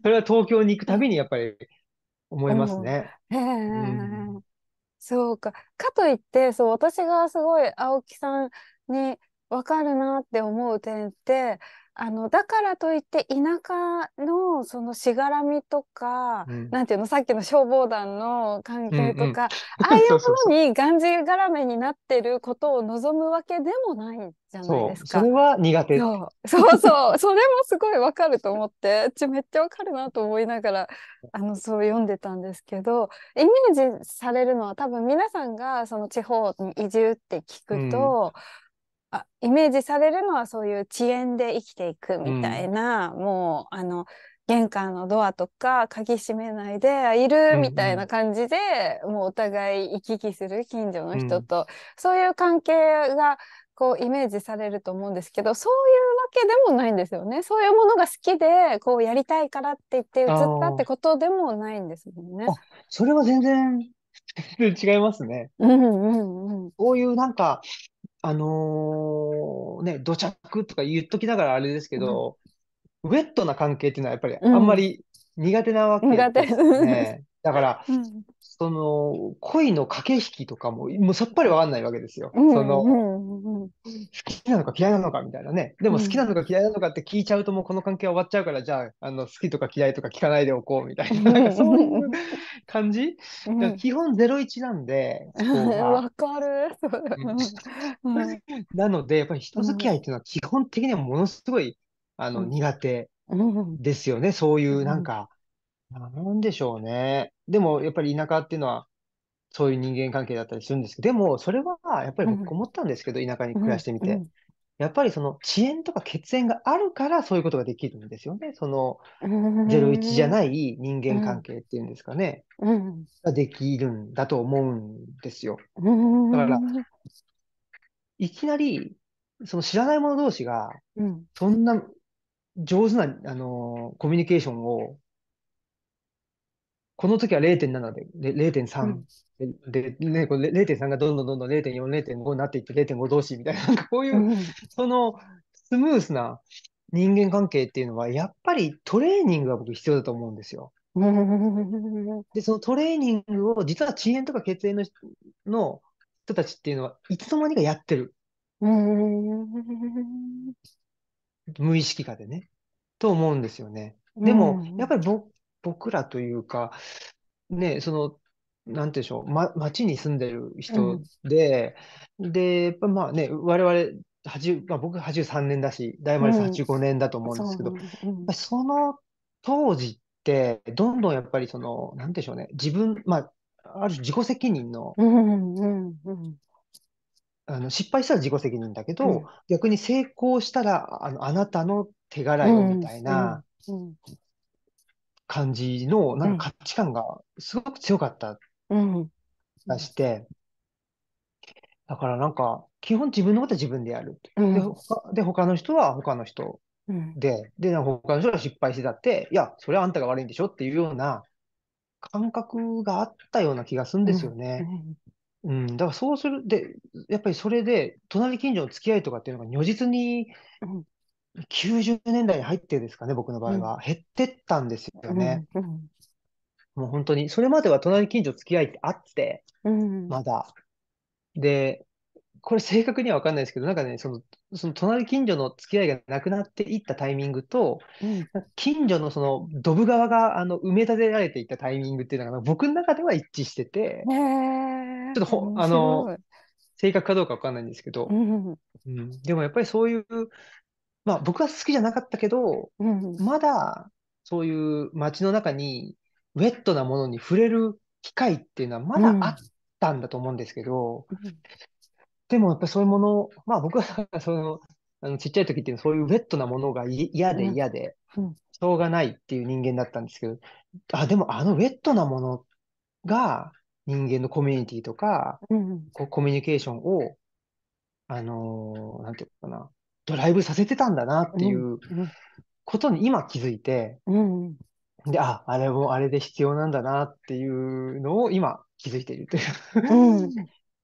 れは東京に行くたびにやっぱり思いますね。そうか。かといって、そう、私がすごい青木さんに分かるなって思う点って、あのだからといって田舎のそのしがらみとか、うん、なんていうのさっきの消防団の関係とか、うんうん、ああいうものにがんじがらめになってることを望むわけでもないじゃないですか。それは苦手そうそうそうそれもすごいわかると思ってちめっちゃわかるなと思いながらあのそう読んでたんですけどイメージされるのは多分皆さんがその地方に移住って聞くと、あイメージされるのはそういう遅延で生きていくみたいな、うん、もうあの玄関のドアとか鍵閉めないでいるみたいな感じで、うんうん、もうお互い行き来する近所の人と、うん、そういう関係がこうイメージされると思うんですけどそういうわけでもないんですよねそういうものが好きでこうやりたいからって言って移ったってことでもないんですもんね。それは全然違いますね。うんうんうん。そういうなんかあのー、ね、土着とか言っときながらあれですけど、うん、ウェットな関係っていうのはやっぱりあんまり苦手なわけですね。だから、その、恋の駆け引きとかも、もうさっぱりわかんないわけですよ。その、好きなのか嫌いなのかみたいなね。でも好きなのか嫌いなのかって聞いちゃうともうこの関係は終わっちゃうから、じゃあ、あの、好きとか嫌いとか聞かないでおこうみたいな、なそういう感じ、うん、基本01なんで。わかる。なので、やっぱり人付き合いっていうのは基本的にはものすごい、あの、苦手ですよね。そういうなんか、なんでしょうね。でも、やっぱり田舎っていうのは、そういう人間関係だったりするんですけど、でも、それは、やっぱり僕思ったんですけど、田舎に暮らしてみて。やっぱりその遅延とか血縁があるから、そういうことができるんですよね。その、01じゃない人間関係っていうんですかね。ができるんだと思うんですよ。だから、いきなり、その知らない者同士が、そんな上手な、あのーコミュニケーションをこの時は0.7で、0.3、うん、で、ね、これ0.3がどんどんどんどん0.4、0.5になっていって0.5同士みたいな、なんかこういう、うん、そのスムースな人間関係っていうのは、やっぱりトレーニングが僕必要だと思うんですよ。で、そのトレーニングを、実は遅延とか血縁のの人たちっていうのは、いつの間にかやってる。無意識化でね。と思うんですよね。でも、やっぱり僕僕らというか、ね、その、なんていうんでしょう、ま、町に住んでる人で、うん、で、まあね、我々、まあ、僕83年だし、大丸さん85年だと思うんですけど、うんその当時って、どんどんやっぱりその、なんでしょうね、自分、まあ、ある種自己責任の、あの失敗したら自己責任だけど、うん、逆に成功したらあのあなたの手柄よみたいな、うんうん、感じのなんか価値観がすごく強かった気がして、だからなんか基本自分のことは自分でやる、うん、で他で他の人は他の人で、うん、で他の人が失敗してたっていやそれはあんたが悪いんでしょっていうような感覚があったような気がするんですよね。うん、うん、だからそうするでやっぱりそれで隣近所の付き合いとかっていうのが如実に90年代に入ってですかね、僕の場合は。減ってったんですよね。もう本当に、それまでは隣近所付き合いってあって、まだ。で、これ正確には分かんないですけど、なんかね、その、その隣近所の付き合いがなくなっていったタイミングと、うん、近所のそのドブ川があの埋め立てられていったタイミングっていうのが僕の中では一致してて、ちょっとほあの正確かどうか分かんないんですけど、うん、うん、でもやっぱりそういうまあ僕は好きじゃなかったけど、うんまだそういう街の中にウェットなものに触れる機会っていうのはまだあったんだと思うんですけど、うんでもやっぱそういうもの、まあ僕はその、あのちっちゃい時っていうのはそういうウェットなものが嫌で嫌で、うんうんしょうがないっていう人間だったんですけど、あ、でもあのウェットなものが人間のコミュニティとか、うんこコミュニケーションを、あのーなんていうかな、ドライブさせてたんだなっていうことに今気づいて、うんで、あ、あれもあれで必要なんだなっていうのを今気づいているという、うん、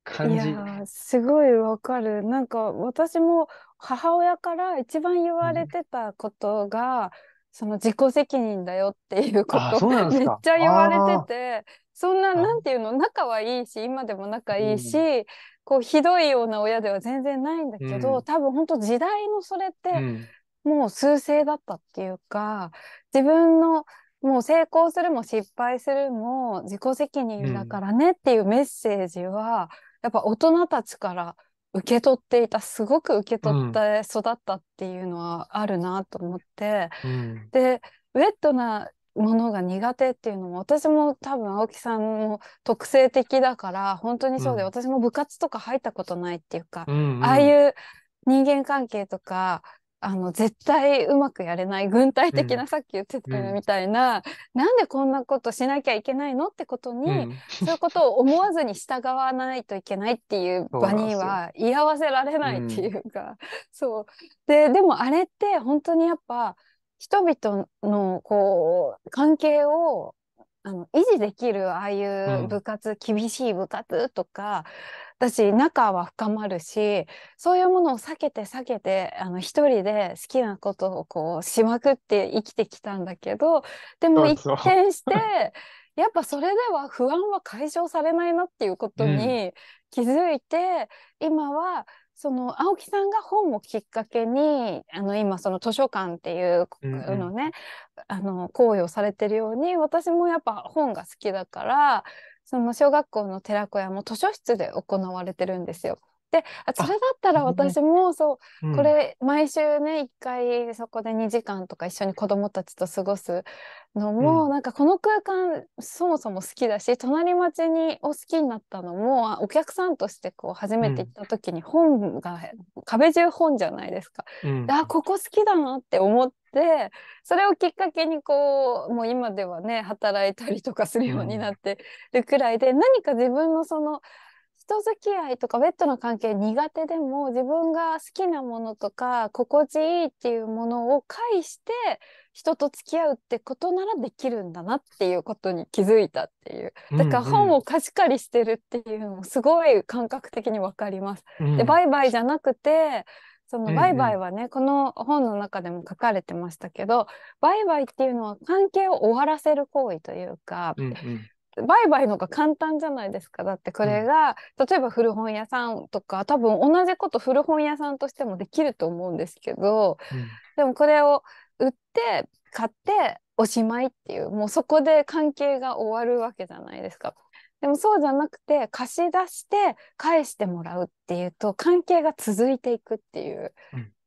感じ。いやすごいわかる。なんか私も母親から一番言われてたことが、うん、その自己責任だよっていうことをめっちゃ言われててそんななんていうの仲はいいし今でも仲いいし、うん、こうひどいような親では全然ないんだけど、うん、多分本当時代のそれって、もう数勢だったっていうか、うん、自分のもう成功するも失敗するも自己責任だからねっていうメッセージは、やっぱ大人たちから受け取っていたすごく受け取って育ったっていうのはあるなと思って、うん、でウェットなものが苦手っていうのも私も多分青木さんも特性的だから本当にそうで、うん、私も部活とか入ったことないっていうか、うんうん、ああいう人間関係とかあの絶対うまくやれない軍隊的な、うん、さっき言ってたみたいな、うん、なんでこんなことしなきゃいけないのってことに、うん、そういうことを思わずに従わないといけないっていう場には居合わせられないっていうか、そうででもあれって本当にやっぱ人々のこう関係をあの維持できるああいう部活、うん、厳しい部活とかだし仲は深まるしそういうものを避けて避けてあの一人で好きなことをこうしまくって生きてきたんだけどでも一見してやっぱそれでは不安は解消されないなっていうことに気づいて、うん、今はその青木さんが本をきっかけにあの今その図書館っていうのね、うんうん、あの行為をされてるように私もやっぱ本が好きだからその小学校の寺子屋も図書室で行われてるんですよ。でそれだったら私もそう、ね、これ毎週ね一回そこで2時間とか一緒に子どもたちと過ごすのも、うん、なんかこの空間そもそも好きだし隣町にを好きになったのもお客さんとしてこう初めて行った時に本が、うん、壁中本じゃないですか。うん、あここ好きだなって思ってそれをきっかけにこうもう今ではね働いたりとかするようになってるくらいで、何か自分のその人付き合いとかウェットの関係苦手でも自分が好きなものとか心地いいっていうものを介して人と付き合うってことならできるんだなっていうことに気づいたっていうだから本を貸し借りしてるっていうのもすごい感覚的に分かります。うんうん、で売買じゃなくてその売買はね、うんうん、この本の中でも書かれてましたけど売買っていうのは関係を終わらせる行為というか、うんうん売買のが簡単じゃないですかだってこれが、うん、例えば古本屋さんとか多分同じこと古本屋さんとしてもできると思うんですけど、うん、でもこれを売って買っておしまいっていうもうそこで関係が終わるわけじゃないですか。でもそうじゃなくて貸し出して返してもらうっていうと関係が続いていくっていう、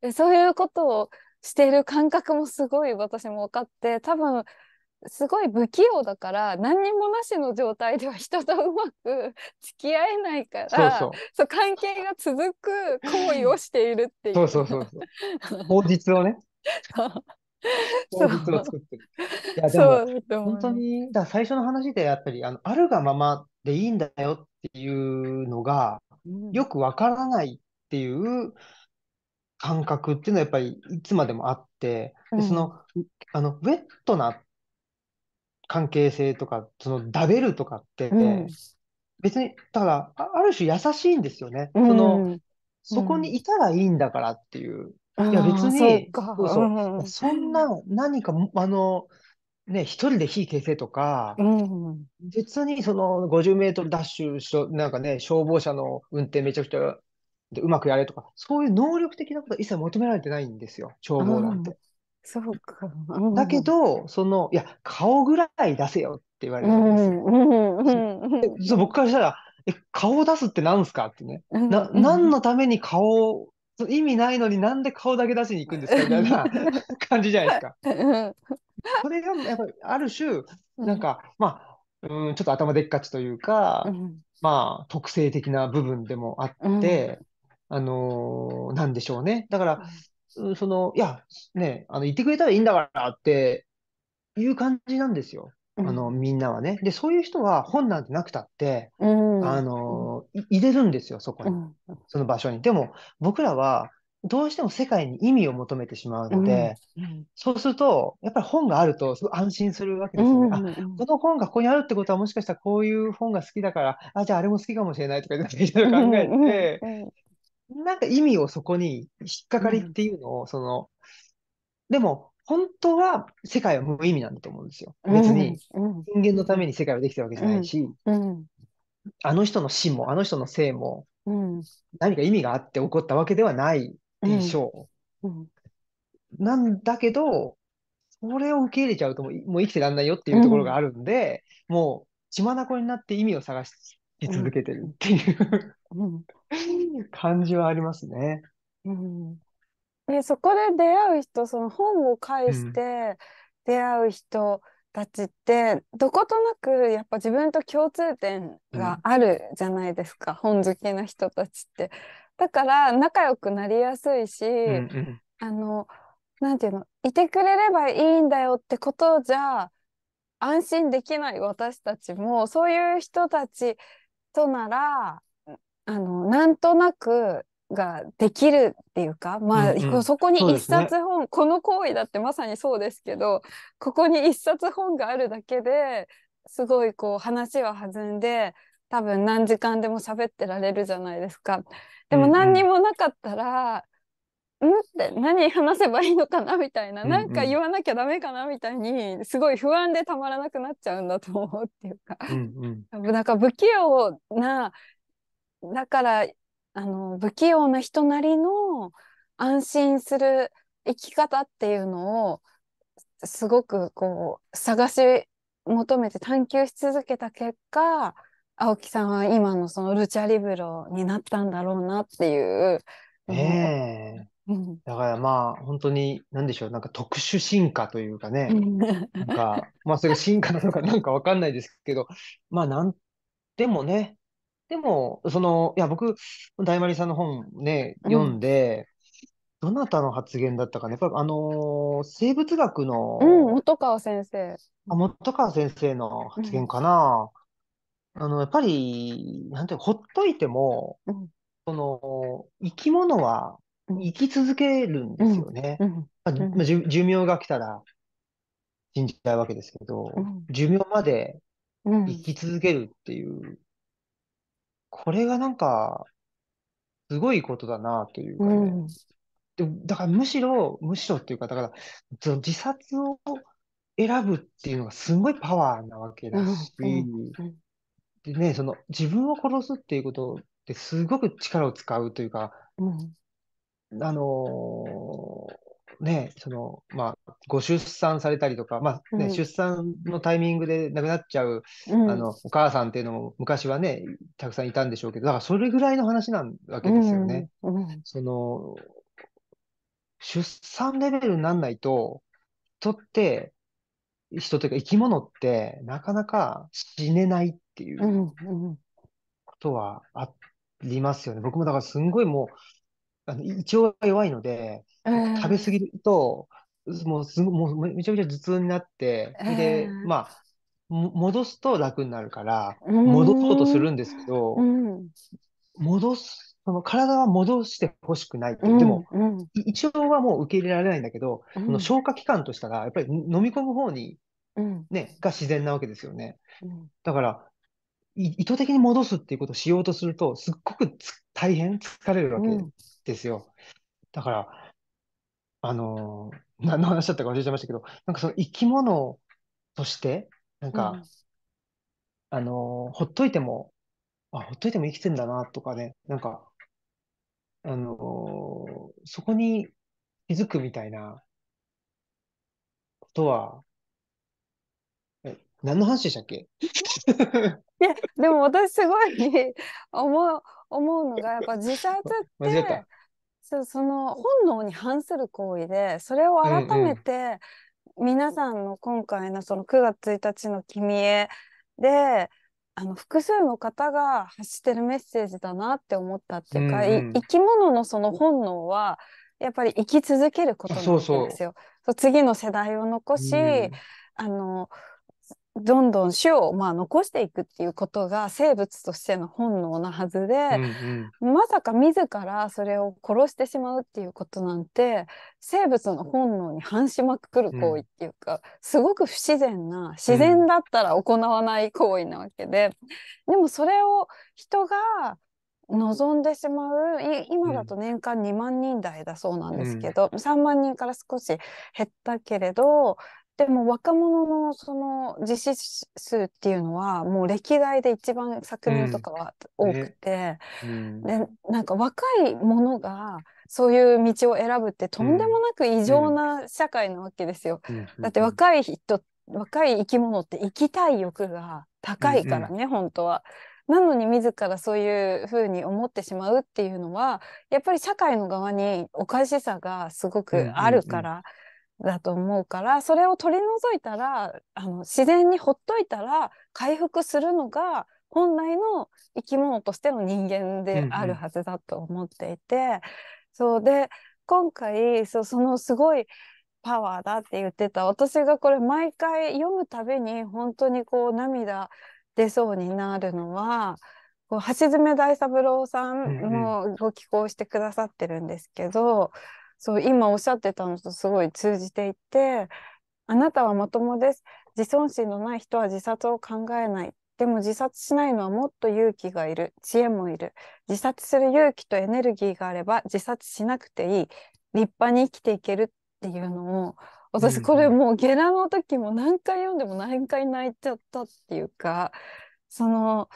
うん、そういうことをしている感覚もすごい私も分かって多分すごい不器用だから何にもなしの状態では人とうまく 付き合えないからそう関係が続く行為をしているっていう。そうそうそうそう 法律をね。そういやでも本当にだ最初の話でやっぱりあのあるがままでいいんだよっていうのが、よくわからないっていう感覚っていうのはやっぱりいつまでもあって、でそのあのウェットな関係性とか、そのダベるとかって、ね、うん、別に、だからあ、ある種優しいんですよね。うん、その、そこにいたらいいんだからっていう。うん、いや、別に、そうそうそんな、何か、あの、ね、一人で火消せとか、うん、別にその50メートルダッシュしろ、なんかね、消防車の運転めちゃくちゃうまくやれとか、そういう能力的なことは一切求められてないんですよ、消防なんて。そうか。だけど、その、いや、顔ぐらい出せよって言われるんですよ。うんそう僕からしたら、え、顔を出すって何すかってね。な、何のために顔意味ないのになんで顔だけ出しに行くんですかみたいな感じじゃないですか。それがやっぱりある種、なんか、まあ、うん、ちょっと頭でっかちというか、まあ、特性的な部分でもあって、あのなんでしょうね。だから、その、いや、ね、あの、言ってくれたらいいんだからっていう感じなんですよ。あの、みんなはね。で、そういう人は本なんてなくたって、うん、あの、入れるんですよ、そこに、うん。その場所に。でも、僕らは、どうしても世界に意味を求めてしまうので、うん、そうすると、やっぱり本があると、すごい安心するわけですよね。あ、この本がここにあるってことは、もしかしたらこういう本が好きだから、あ、じゃああれも好きかもしれないとか、いろいろ考えて、なんか意味をそこに引っかかりっていうのを、その、でも、本当は世界は無意味なんだと思うんですよ。別に人間のために世界はできてるわけじゃないし、あの人の死もあの人の生も、何か意味があって起こったわけではないでしょう。なんだけど、それを受け入れちゃうともうもう生きてらんないよっていうところがあるんで、もう血眼になって意味を探し続けてるっていう、うん。感じはありますね。うん。で、そこで出会う人、その本を介して出会う人たちって、どことなくやっぱ自分と共通点があるじゃないですか、本好きな人たちって。だから仲良くなりやすいし、うんうん。あの、なんていうの、いてくれればいいんだよってことじゃ、安心できない私たちも、そういう人たちとなら、あのなんとなくができるっていうかまあ、うんうん、そこに一冊本、ね、この行為だってまさにそうですけどここに一冊本があるだけですごいこう話は弾んで多分何時間でも喋ってられるじゃないですか。でも何にもなかったら、うん、うん、って何話せばいいのかなみたいな、うんうん、なんか言わなきゃダメかなみたいにすごい不安でたまらなくなっちゃうんだと思うっていうか、うんうん、なんか不器用なだからあの不器用な人なりの安心する生き方っていうのをすごくこう探し求めて探求し続けた結果青木さんは今のそのルチャリブロになったんだろうなっていう。ねえ、だからまあ本当に何でしょうなんか特殊進化というかねなんかまあそれが進化なのかなんかわかんないですけどまあなんでもねでも、その、いや、僕、大丸さんの本ね、読んで、どなたの発言だったかね、やっぱあのー生物学の、うん、本川先生。あ本川先生の発言かな。あの、やっぱり、なんていうほっといても、うんその、生き物は生き続けるんですよね。あじゅ寿命が来たら死んじゃうわけですけど、うん寿命まで生き続けるっていうこれがなんか、すごいことだなというかうん。でだからむしろ、むしろっていうか、だから、その自殺を選ぶっていうのがすごいパワーなわけだし、うん。うんでね、その自分を殺すっていうことってすごく力を使うというか、うん。あのね、その、まあ、ご出産されたりとか、まあね、うん、出産のタイミングで亡くなっちゃう、うん、あの、お母さんっていうのも昔はね、たくさんいたんでしょうけど、だからそれぐらいの話なわけですよね。うん、その、出産レベルにならないと、人って、人というか生き物ってなかなか死ねないっていうことはありますよね。僕もだからすんごいもう、あの胃腸が弱いので、食べ過ぎると、もうすもうめちゃめちゃ頭痛になって、えー、で、まあ、戻すと楽になるから、戻そうとするんですけど、うん、戻す、その体は戻してほしくないって、言っても、うん、一応はもう受け入れられないんだけど、この消化器官としたら、やっぱり飲み込む方に、ね、が自然なわけですよね。だから、意図的に戻すっていうことをしようとすると、すっごく大変疲れるわけですよ。だから、あの、何の話だったか忘れちゃいましたけど、なんかその生き物として、なんか、うん、あの、ほっといても、あ、ほっといても生きてんだな、とかね、なんか、あの、そこに気づくみたいなことは、え、何の話でしたっけいや、でも私すごい 思う、思うのが、やっぱ自殺って、間違った。そうその本能に反する行為でそれを改めて皆さんの今回のその9月1日の「君へ」であの複数の方が発してるメッセージだなって思ったっていうか、うんうん、生き物のその本能はやっぱり生き続けることなんですよ。そう次の世代を残し、うん、あのどんどん種をまあ残していくっていうことが生物としての本能なはずで、うんうん、まさか自らそれを殺してしまうっていうことなんて生物の本能に反しまくる行為っていうか、うん、すごく不自然な自然だったら行わない行為なわけで、うん、でもそれを人が望んでしまう今だと年間2万人台だそうなんですけど、うん、3万人から少し減ったけれどでも若者のその実施数っていうのはもう歴代で一番昨年とかは多くて、うんね、でなんか若い者がそういう道を選ぶってとんでもなく異常な社会なわけですよ。うんうん、だって若い人若い生き物って生きたい欲が高いからね、うん本当は。なのに自らそういうふうに思ってしまうっていうのはやっぱり社会の側におかしさがすごくあるから、だと思うからそれを取り除いたらあの自然にほっといたら回復するのが本来の生き物としての人間であるはずだと思っていて、うんうん、そうで今回そのすごいパワーだって言ってた私がこれ毎回読むたびに本当にこう涙出そうになるのはこう橋爪大三郎さんもご寄稿してくださってるんですけど、そう今おっしゃってたのとすごい通じていてあなたはまともです自尊心のない人は自殺を考えないでも自殺しないのはもっと勇気がいる知恵もいる自殺する勇気とエネルギーがあれば自殺しなくていい立派に生きていけるっていうのを私これもうゲラの時も何回読んでも何回泣いちゃったっていうかその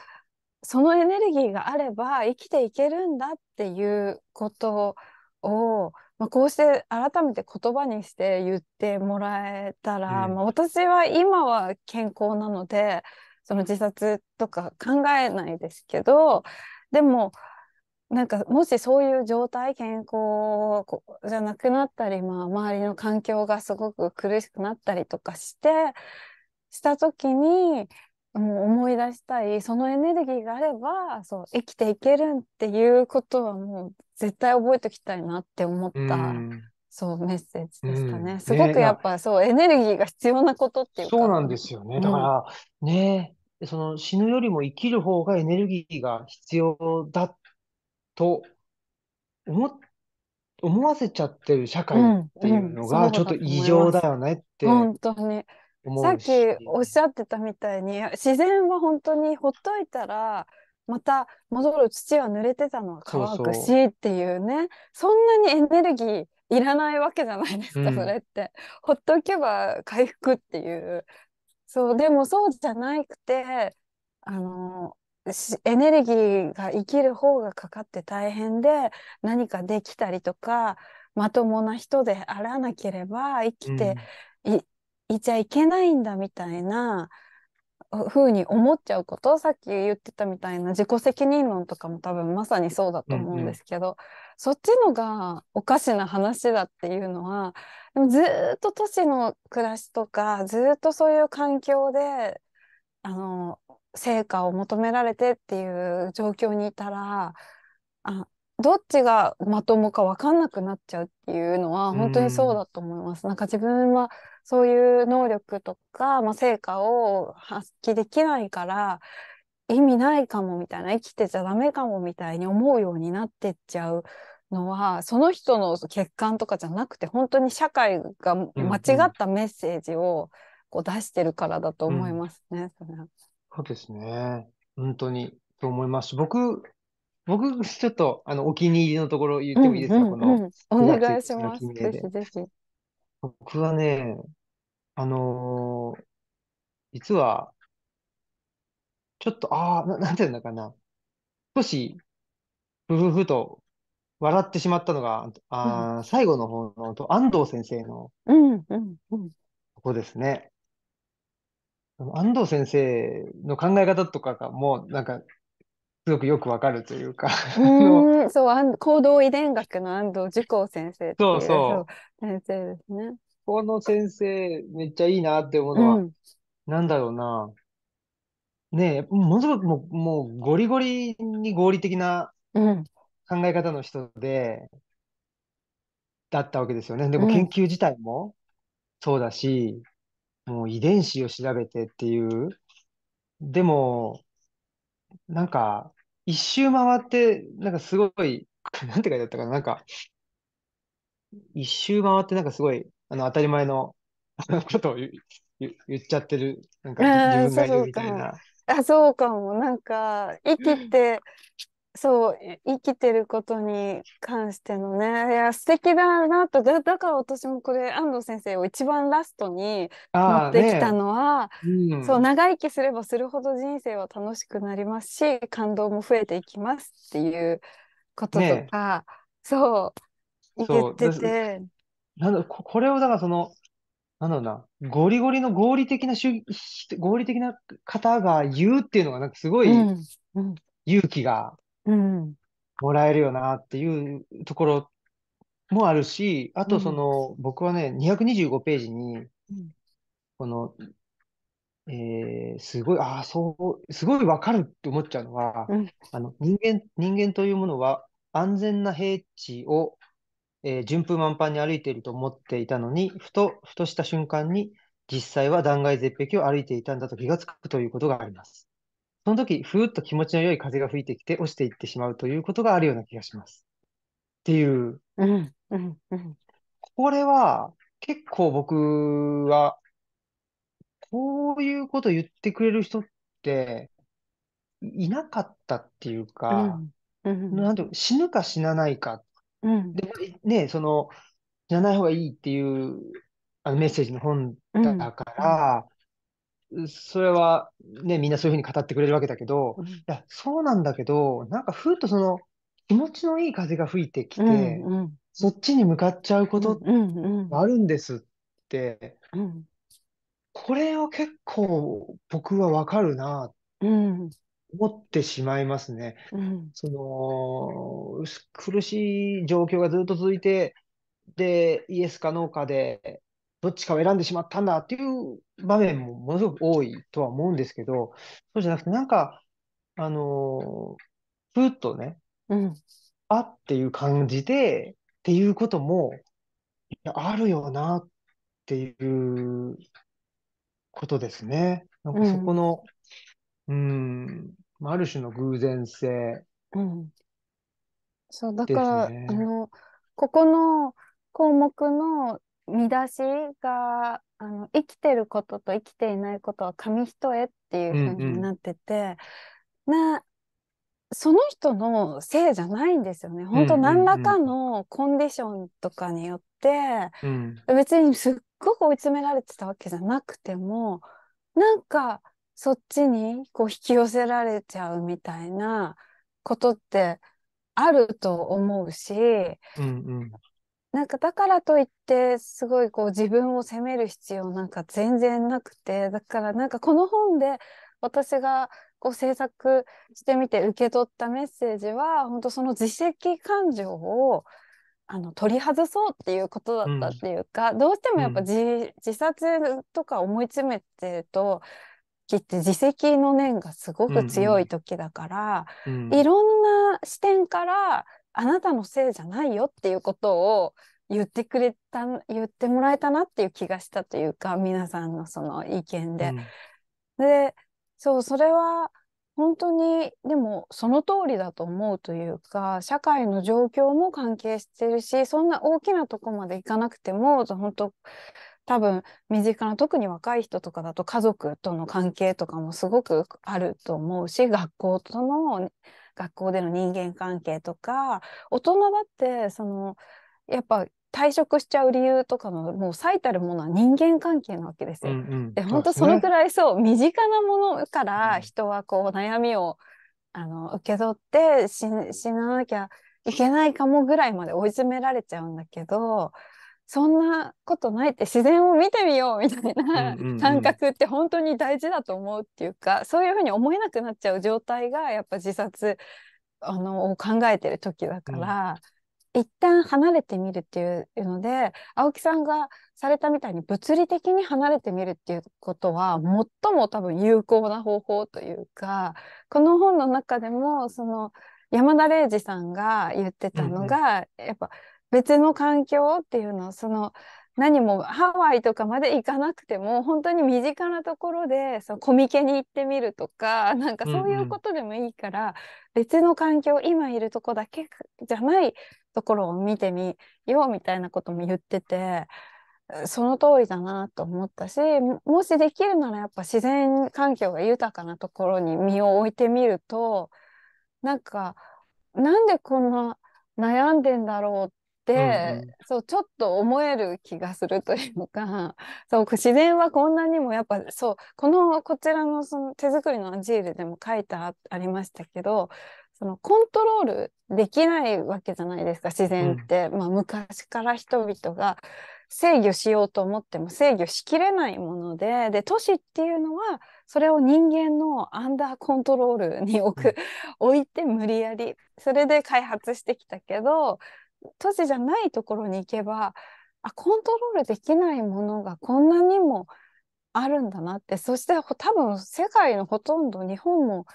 そのエネルギーがあれば生きていけるんだっていうことをまあ、こうして改めて言葉にして言ってもらえたら、うん、まあ、私は今は健康なのでその自殺とか考えないですけどでもなんかもしそういう状態健康じゃなくなったり、まあ、周りの環境がすごく苦しくなったりとかしてした時にもう思い出したいそのエネルギーがあればそう生きていけるっていうことはもう絶対覚えておきたいなって思った、うん、そうメッセージですかね、うん、すごくやっぱ、ね、そうエネルギーが必要なことっていうそうなんですよねだから、うん、ねその死ぬよりも生きる方がエネルギーが必要だと思思わせちゃってる社会っていうのがちょっと異常だよねって。本当にさっきおっしゃってたみたいに自然は本当にほっといたらまた戻る土は濡れてたのは乾くしっていうねそんなにエネルギーいらないわけじゃないですか、うん、それってほっとけば回復っていうそうでもそうじゃなくてあのエネルギーが生きる方がかかって大変で何かできたりとかまともな人であらなければ生きて、うん、いちゃいけないんだみたいなふうに思っちゃうことさっき言ってたみたいな自己責任論とかも多分まさにそうだと思うんですけど、うんうん、そっちのがおかしな話だっていうのはでもずっと都市の暮らしとかずっとそういう環境であの成果を求められてっていう状況にいたらあどっちがまともか分かんなくなっちゃうっていうのは本当にそうだと思います。うん、なんか自分はそういう能力とか、まあ、成果を発揮できないから意味ないかもみたいな生きてちゃダメかもみたいに思うようになってっちゃうのはその人の欠陥とかじゃなくて本当に社会が間違ったメッセージをこう出してるからだと思いますね。うんそうですね本当にと思います僕僕、ちょっと、あの、お気に入りのところ言ってもいいですか、うんうんうん、この。お願いします。ぜひぜひ。僕はね、あのー実は、ちょっと、ああ、な、んていうのかな。少し、ふふふと笑ってしまったのが、あ最後の方の、と安藤先生のうん、こですね。安藤先生の考え方とかが、もう、なんか、すごくよくわかるというかう。そう行動遺伝学の安藤樹光先生そうそう先生ですね。この先生めっちゃいいなって思うのは、うん、なんだろうな。ねえ、ものすごくもうもうゴリゴリに合理的な考え方の人で、うん、だったわけですよね。でも研究自体もそうだし、うん、もう遺伝子を調べてっていう。でも、なんか、一周回って、なんかすごい、なんて書いてあったかな、なんか、一周回ってなんかすごい、あの、当たり前の ことを言言っちゃってる、なんか自分がいるみたいな。あそうかもなんか生きてそう生きてることに関してのねいや素敵だなとだだから私もこれ安藤先生を一番ラストに持ってきたのは、ねうん、そう長生きすればするほど人生は楽しくなりますし感動も増えていきますっていうこととか、ね、そう言ってて。なんだこれをだからそのなんだろうな、ゴリゴリの合理的な主合理的な方が言うっていうのが、なんかすごい勇気がうん。もらえるよなっていうところもあるし、あとそん。の、僕はね、225ページに、この、えー、すごい、ああ、そう、すごいわかるって思っちゃうのは、うん。あの、人間、人間というものは安全な平地を、えー順風満帆に歩いていると思っていたのに、ふと、ふとした瞬間に、実際は断崖絶壁を歩いていたんだと気がつくということがあります。その時、ふーっと気持ちの良い風が吹いてきて落ちていってしまうということがあるような気がします。っていう。うん、うん、うん。これは結構僕は、こういうこと言ってくれる人っていなかったっていうか、うん、なんて死ぬか死なないか。うん、でね、その、死なない方がいいっていうあのメッセージの本だから、それはね、みんなそういうふうに語ってくれるわけだけど、うん、いや、そうなんだけど、なんかふっとその気持ちのいい風が吹いてきて、うんうん、そっちに向かっちゃうことあるんですって、うんうんうん、これを結構僕はわかるな、思ってしまいますね。うん、その、苦しい状況がずっと続いて、で、イエスかノーかで、どっちかを選んでしまったんだっていう場面もものすごく多いとは思うんですけど、そうじゃなくて、なんか、あのー、ふっとね、うん、あっていう感じで、っていうことも、あるよなっていうことですね。なんかそこの、うん、うんある種の偶然性、うん。そう、だから、あの、ここの項目の見出しがあの生きてることと生きていないことは紙一重っていうふうになってて、うんうん、なその人のせいじゃないんですよね。本当何らかのコンディションとかによって、うんうん、別にすっごく追い詰められてたわけじゃなくてもなんかそっちにこう引き寄せられちゃうみたいなことってあると思うし、うんうん、なんかだからといってすごいこう自分を責める必要なんか全然なくてだからなんかこの本で私がこう制作してみて受け取ったメッセージは本当その自責感情をあの取り外そうっていうことだったっていうか、うん、どうしてもやっぱ自うん、自殺とか思い詰めてるときって自責の念がすごく強い時だから、うんうん、いろんな視点からあなたのせいじゃないよっていうことを言ってくれた言ってもらえたなっていう気がしたというか皆さんのその意見で。うん、でそうそれは本当にでもその通りだと思うというか社会の状況も関係してるしそんな大きなとこまでいかなくても本当多分身近な特に若い人とかだと家族との関係とかもすごくあると思うし学校との学校での人間関係とか大人だってそのやっぱ退職しちゃう理由とかのもう最たるものは人間関係なわけですよ。うんうん、で本当そのくらいそう身近なものから人はこう悩みをあの受け取って死ななきゃいけないかもぐらいまで追い詰められちゃうんだけどそんなことないって自然を見てみようみたいな感覚って本当に大事だと思うっていうかそういうふうに思えなくなっちゃう状態がやっぱ自殺あのを考えてる時だから、うん、一旦離れてみるっていうので青木さんがされたみたいに物理的に離れてみるっていうことは最も多分有効な方法というかこの本の中でもその山田玲司さんが言ってたのが、うん、やっぱ「別の環境っていうのはその何もハワイとかまで行かなくても本当に身近なところでそのコミケに行ってみるとかなんかそういうことでもいいから、うんうん、別の環境今いるとこだけじゃないところを見てみようみたいなことも言っててその通りだなと思ったしもしできるならやっぱ自然環境が豊かなところに身を置いてみるとなんかなんでこんな悩んでんだろうっ、うん、そうちょっと思える気がするというか そう自然はこんなにもやっぱそうこのこちらのその手作りのアジールでも書いてありましたけどそのコントロールできないわけじゃないですか自然って、うん、まあ、昔から人々が制御しようと思っても制御しきれないものでで都市っていうのはそれを人間のアンダーコントロールに置く、置いて無理やりそれで開発してきたけど都市じゃないところに行けばあコントロールできないものがこんなにもあるんだなってそして多分世界のほとんど日本も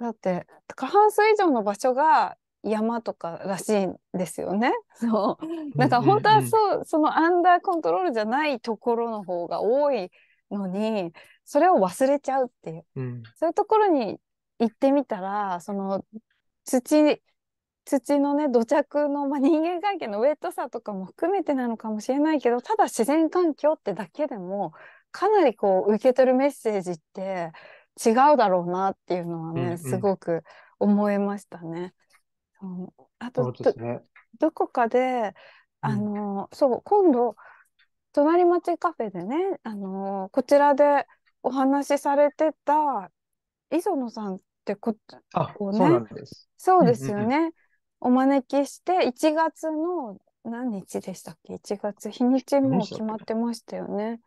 だって過半数以上の場所が山とからしいんですよね。そうなんか本当はそうそのアンダーコントロールじゃないところの方が多いのにそれを忘れちゃうっていう、うん、そういうところに行ってみたらその土土のね土着の、まあ、人間関係のウェットさとかも含めてなのかもしれないけどただ自然環境ってだけでもかなりこう受け取るメッセージって違うだろうなっていうのはね、うんうん、すごく思いましたね。うん、あと、ね、どこかであの、うん、そう今度隣町カフェでねあのこちらでお話しされてた磯野さんってこあ、ね、そうですよね、うお招きして、1月の何日でしたっけ ?1 月、日にちも決まってましたよね。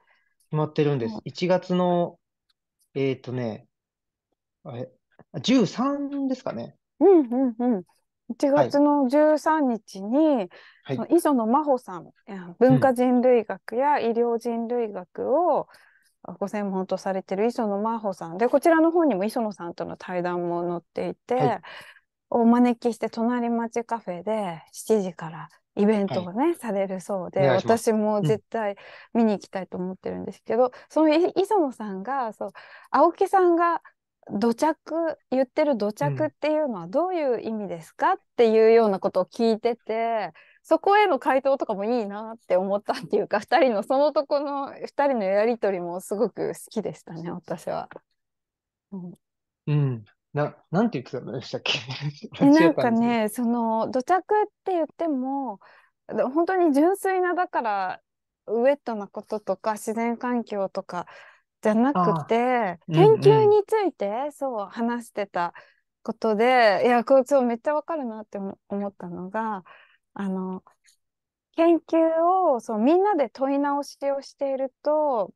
決まってるんです。1月の、えっ、ー、とね、あれ、13ですかね。うんうんうん。1月の13日に、はい、磯野真帆さん、文化人類学や医療人類学をご専門とされてる磯野真帆さんで、こちらの方にも磯野さんとの対談も載っていて、はい、お招きして隣町カフェで7時からイベントをね、はい、されるそうで私も絶対見に行きたいと思ってるんですけど、うん、その磯野さんがそう青木さんが土着言ってる土着っていうのはどういう意味ですか、うん、っていうようなことを聞いててそこへの回答とかもいいなって思ったっていうか2人のそのとこの2人のやり取りもすごく好きでしたね私は。うん、うんな、なんて言ってたのでしたっけ なんかね、その、土着って言っても、本当に純粋な、だから、ウェットなこととか、自然環境とかじゃなくて、研究について、そう、話してたことで、いや、こそう、めっちゃわかるなって思ったのが、あの、研究をそうみんなで問い直しをしていると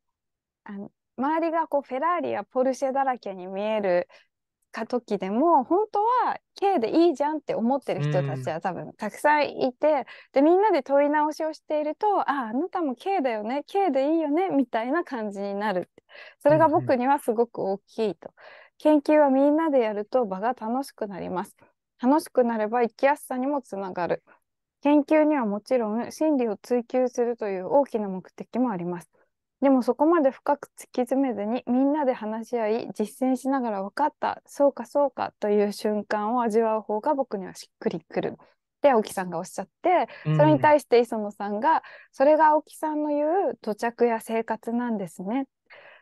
あの周りがこうフェラーリやポルシェだらけに見えるた時でも本当は K でいいじゃんって思ってる人たちは多分たくさんいて、うん、でみんなで問い直しをしているとああなたも K だよね K でいいよねみたいな感じになるそれが僕にはすごく大きいと、研究はみんなでやると場が楽しくなります楽しくなれば生きやすさにもつながる研究にはもちろん真理を追求するという大きな目的もありますでもそこまで深く突き詰めずにみんなで話し合い実践しながら分かったそうかそうかという瞬間を味わう方が僕にはしっくりくるって青木さんがおっしゃってそれに対して磯野さんが、うん、それが青木さんの言う土着や生活なんですね。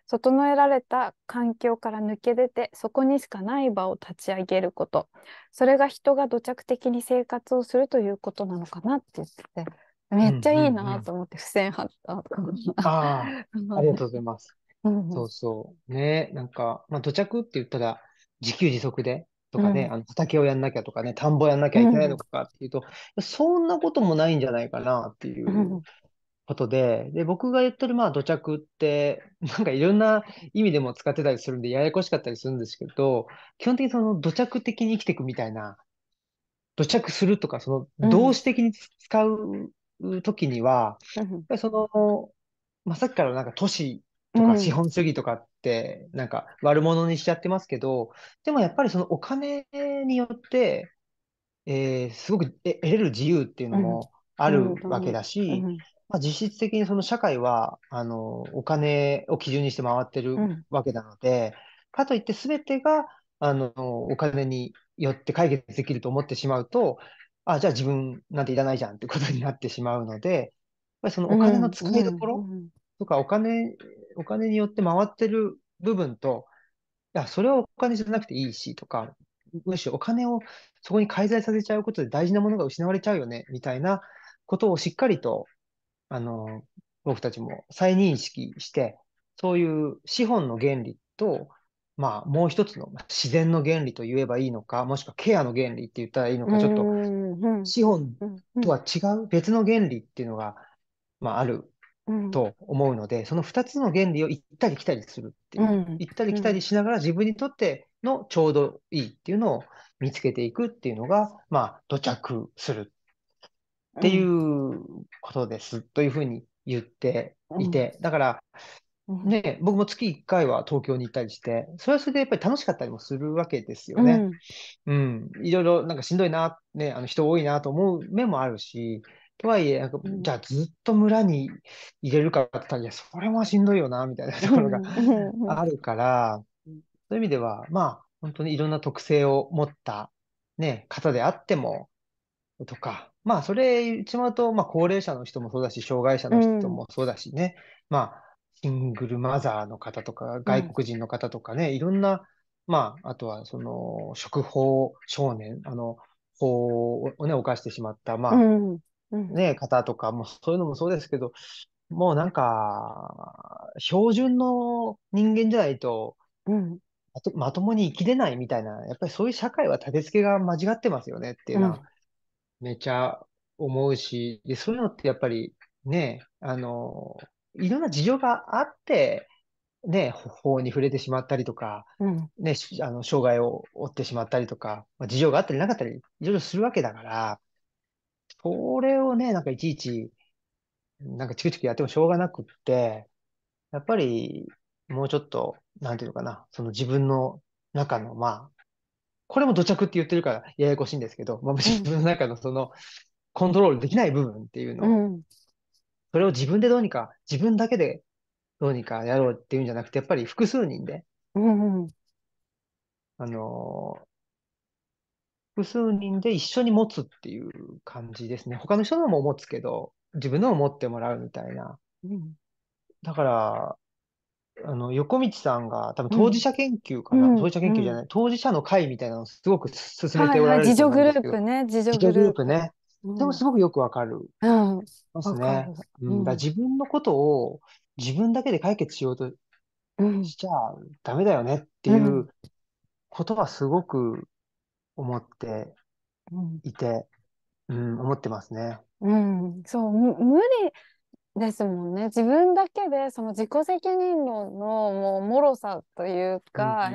整えられた環境から抜け出てそこにしかない場を立ち上げることそれが人が土着的に生活をするということなのかなって言ってて。めっちゃいいなと思って付箋貼ったか。ああ、ありがとうございます。そうそう。ね、なんか、まあ、土着って言ったら、自給自足でとかね、うん、あの畑をやんなきゃとかね、田んぼやんなきゃいけないのかっていうと、うん、そんなこともないんじゃないかなっていうことで、で、僕が言ってる、まあ、土着って、なんかいろんな意味でも使ってたりするんで、ややこしかったりするんですけど、基本的にその土着的に生きていくみたいな、土着するとか、その動詞的に使う時には、その、まあ、さっきからなんか都市とか資本主義とかって、なんか悪者にしちゃってますけど、うん、でもやっぱりそのお金によって、えー、すごく得れる自由っていうのもあるわけだし、まあ、実質的にその社会は、あの、お金を基準にして回ってるわけなので、かといって全てが、あの、お金によって解決できると思ってしまうと、あ、じゃあ自分なんていらないじゃんってことになってしまうので、やっぱりそのお金の使いどころとか、お金、お金によって回ってる部分と、いや、それはお金じゃなくていいしとか、むしろお金をそこに介在させちゃうことで大事なものが失われちゃうよね、みたいなことをしっかりと、あの、僕たちも再認識して、そういう資本の原理と、まあ、もう一つの自然の原理と言えばいいのか、もしくはケアの原理って言ったらいいのか、ちょっと資本とは違う別の原理っていうのが、まあ、あると思うので、その2つの原理を行ったり来たりするっていう、行ったり来たりしながら自分にとってのちょうどいいっていうのを見つけていくっていうのが、まあ、土着するっていうことです、というふうに言っていて、だから、ね、僕も月1回は東京に行ったりして、それはそれでやっぱり楽しかったりもするわけですよね。うん、うん、いろいろなんかしんどいな、ね、あの人多いなと思う面もあるし、とはいえ、なんかじゃあずっと村に入れるかって言ったら、いや、それはしんどいよな、みたいなところがあるから、そういう意味では、まあ、本当にいろんな特性を持った、ね、方であっても、とか、まあ、それ言っちまうと、まあ、高齢者の人もそうだし、障害者の人もそうだしね、うん、まあ、シングルマザーの方とか、外国人の方とかね、うん、いろんな、まあ、あとは、その、職法少年、あの、法をね、犯してしまった、まあ、うんうん、ね、方とかも、そういうのもそうですけど、もうなんか、標準の人間じゃないと、まとまともに生きれないみたいな、やっぱりそういう社会は立て付けが間違ってますよねっていうのは、めちゃ思うし、で、そういうのってやっぱりね、あの、いろんな事情があって、ね、法に触れてしまったりとか、うん、ね、あの障害を負ってしまったりとか、まあ、事情があったりなかったり、いろいろするわけだから、それをね、なんかいちいち、なんかチクチクやってもしょうがなくって、やっぱり、もうちょっと、なんていうのかな、その自分の中の、まあ、これも土着って言ってるからややこしいんですけど、まあ、自分の中のその、コントロールできない部分っていうのを、うんそれを自分でどうにか、自分だけでどうにかやろうっていうんじゃなくて、やっぱり複数人で、うんうん。あのー複数人で一緒に持つっていう感じですね。他の人のも持つけど、自分のも持ってもらうみたいな。うんだから、あの、横道さんが多分当事者研究かうな、当事者研究じゃない、当事者の会みたいなのをすごく進めておられ自ると助思自助グループね、自助グルループプ。ね。でもすごくよくわかる。うん。ますね。うん、自分のことを自分だけで解決しようとしちゃダメだよねっていうことはすごく思っていて、うん、思ってますね。うん、そう、無理ですもんね。自分だけで、その自己責任論のもうさというか、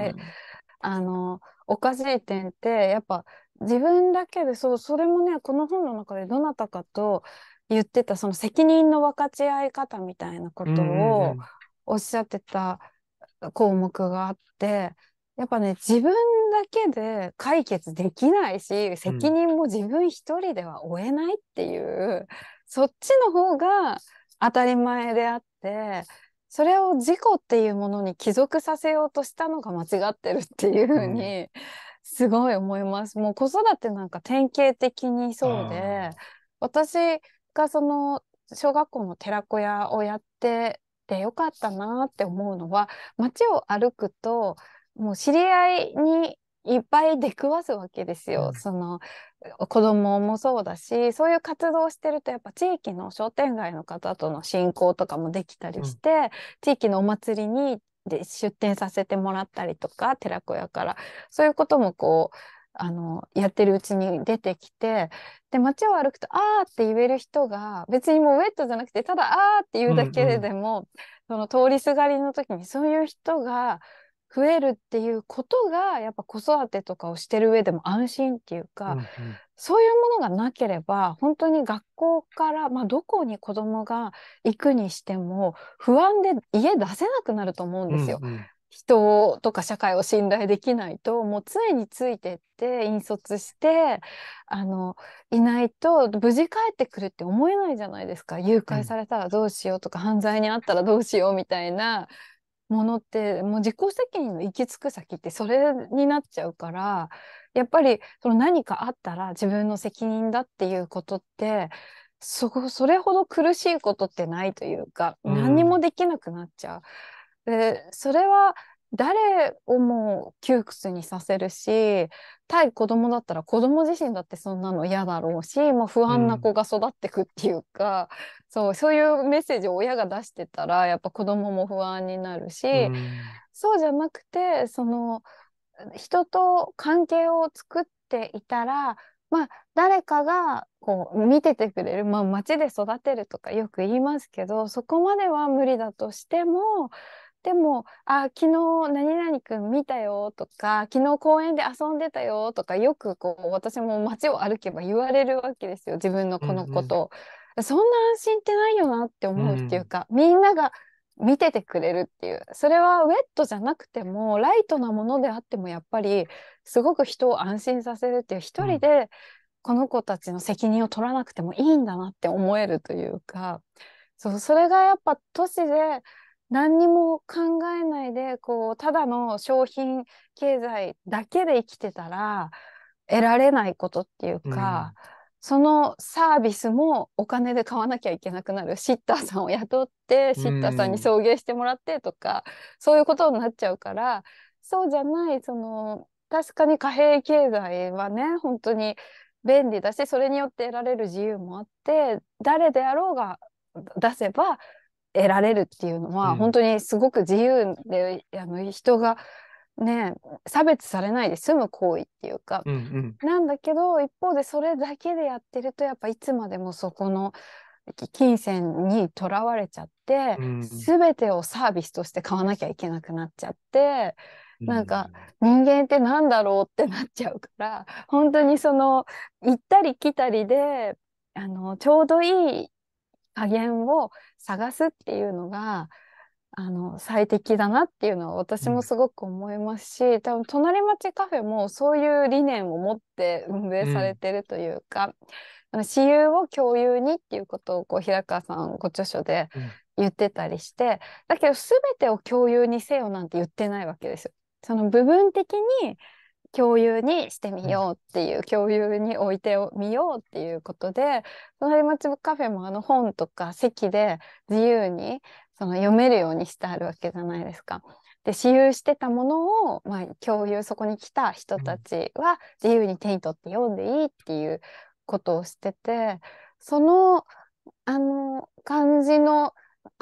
あの、おかしい点って、やっぱ自分だけでそうそれもねこの本の中でどなたかと言ってたその責任の分かち合い方みたいなことをおっしゃってた項目があってやっぱね自分だけで解決できないし責任も自分一人では負えないっていう、うん、そっちの方が当たり前であってそれを事故っていうものに帰属させようとしたのが間違ってるっていうふうに、うんすごい思います。もう子育てなんか典型的にそうで、私がその小学校の寺子屋をやっててよかったなって思うのは、街を歩くと、もう知り合いにいっぱい出くわすわけですよ。その子供もそうだしそういう活動をしてるとやっぱ地域の商店街の方との親交とかもできたりして、うん、地域のお祭りにで出店させてもらったりとか寺子屋からそういうこともこうあのやってるうちに出てきてで街を歩くと「ああって言える人が別にもうウェットじゃなくてただ「ああって言うだけでも、うんうん、その通りすがりの時にそういう人が増えるっていうことがやっぱ子育てとかをしてる上でも安心っていうか、うんうん、そういうものがなければ本当に学校から、まあ、どこに子どもが行くにしても不安で家出せなくなると思うんですよ。うんうん人とか社会を信頼できないともう常についてって引率してあのいないと無事帰ってくるって思えないじゃないですか誘拐されたらどうしようとか、うん、犯罪に遭ったらどうしようみたいなものってもう自己責任の行き着く先ってそれになっちゃうからやっぱりその何かあったら自分の責任だっていうことってそそれほど苦しいことってないというか何にもできなくなっちゃう。うん、でそれは誰をも窮屈にさせるし対子供だったら子供自身だってそんなの嫌だろうし、もう不安な子が育ってくっていうか、うん、そうそういうメッセージを親が出してたらやっぱ子供も不安になるし、うん、そうじゃなくてその人と関係を作っていたらまあ、誰かがこう見ててくれる、まあ、町で育てるとかよく言いますけどそこまでは無理だとしてもでもあ昨日何々くん見たよとか昨日公園で遊んでたよとかよくこう私も街を歩けば言われるわけですよ自分のこのことを、うんうん、そんな安心ってないよなって思うっていうか、うん、みんなが見ててくれるっていうそれはウェットじゃなくてもライトなものであってもやっぱりすごく人を安心させるっていう一人でこの子たちの責任を取らなくてもいいんだなって思えるというかそうそれがやっぱ都市で何にも考えないでこうただの商品経済だけで生きてたら得られないことっていうか、うん、そのサービスもお金で買わなきゃいけなくなるシッターさんを雇ってシッターさんに送迎してもらってとか、うん、そういうことになっちゃうからそうじゃないその確かに貨幣経済はね本当に便利だしそれによって得られる自由もあって誰であろうが出せば得られるっていうのは、うん、本当にすごく自由であの人がね差別されないで済む行為っていうか、うんうん、なんだけど一方でそれだけでやってるとやっぱいつまでもそこの金銭にとらわれちゃって、うん、全てをサービスとして買わなきゃいけなくなっちゃって。なんか人間って何だろうってなっちゃうから本当にその行ったり来たりであのちょうどいい加減を探すっていうのがあの最適だなっていうのは私もすごく思いますし、うん、多分隣町カフェもそういう理念を持って運営されてるというか、うん、私有を共有にっていうことをこう平川さんご著書で言ってたりして、うん、だけど全てを共有にせよなんて言ってないわけですよ。その部分的に共有にしてみようっていう、共有に置いてみようっていうことで隣町カフェもあの本とか席で自由にその読めるようにしてあるわけじゃないですか。で私有してたものを、まあ、共有そこに来た人たちは自由に手に取って読んでいいっていうことをしててそのあの感じの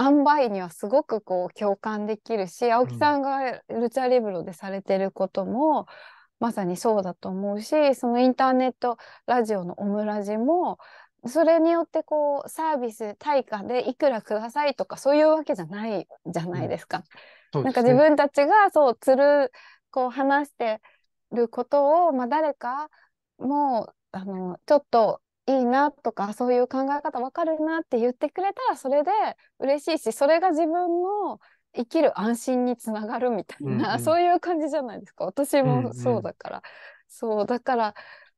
塩梅にはすごくこう共感できるし青木さんがルチャリブロでされてることも、まさにそうだと思うしそのインターネットラジオのオムラジもそれによってこうサービス対価でいくらくださいとかそういうわけじゃないじゃないですか。うんすね、なんか自分たちがそうつるこう話してることを、まあ、誰かもあのちょっといいなとかそういう考え方わかるなって言ってくれたらそれで嬉しいしそれが自分の生きる安心につながるみたいな、うんうん、そういう感じじゃないですか私もそうだから、うんうん、そうだから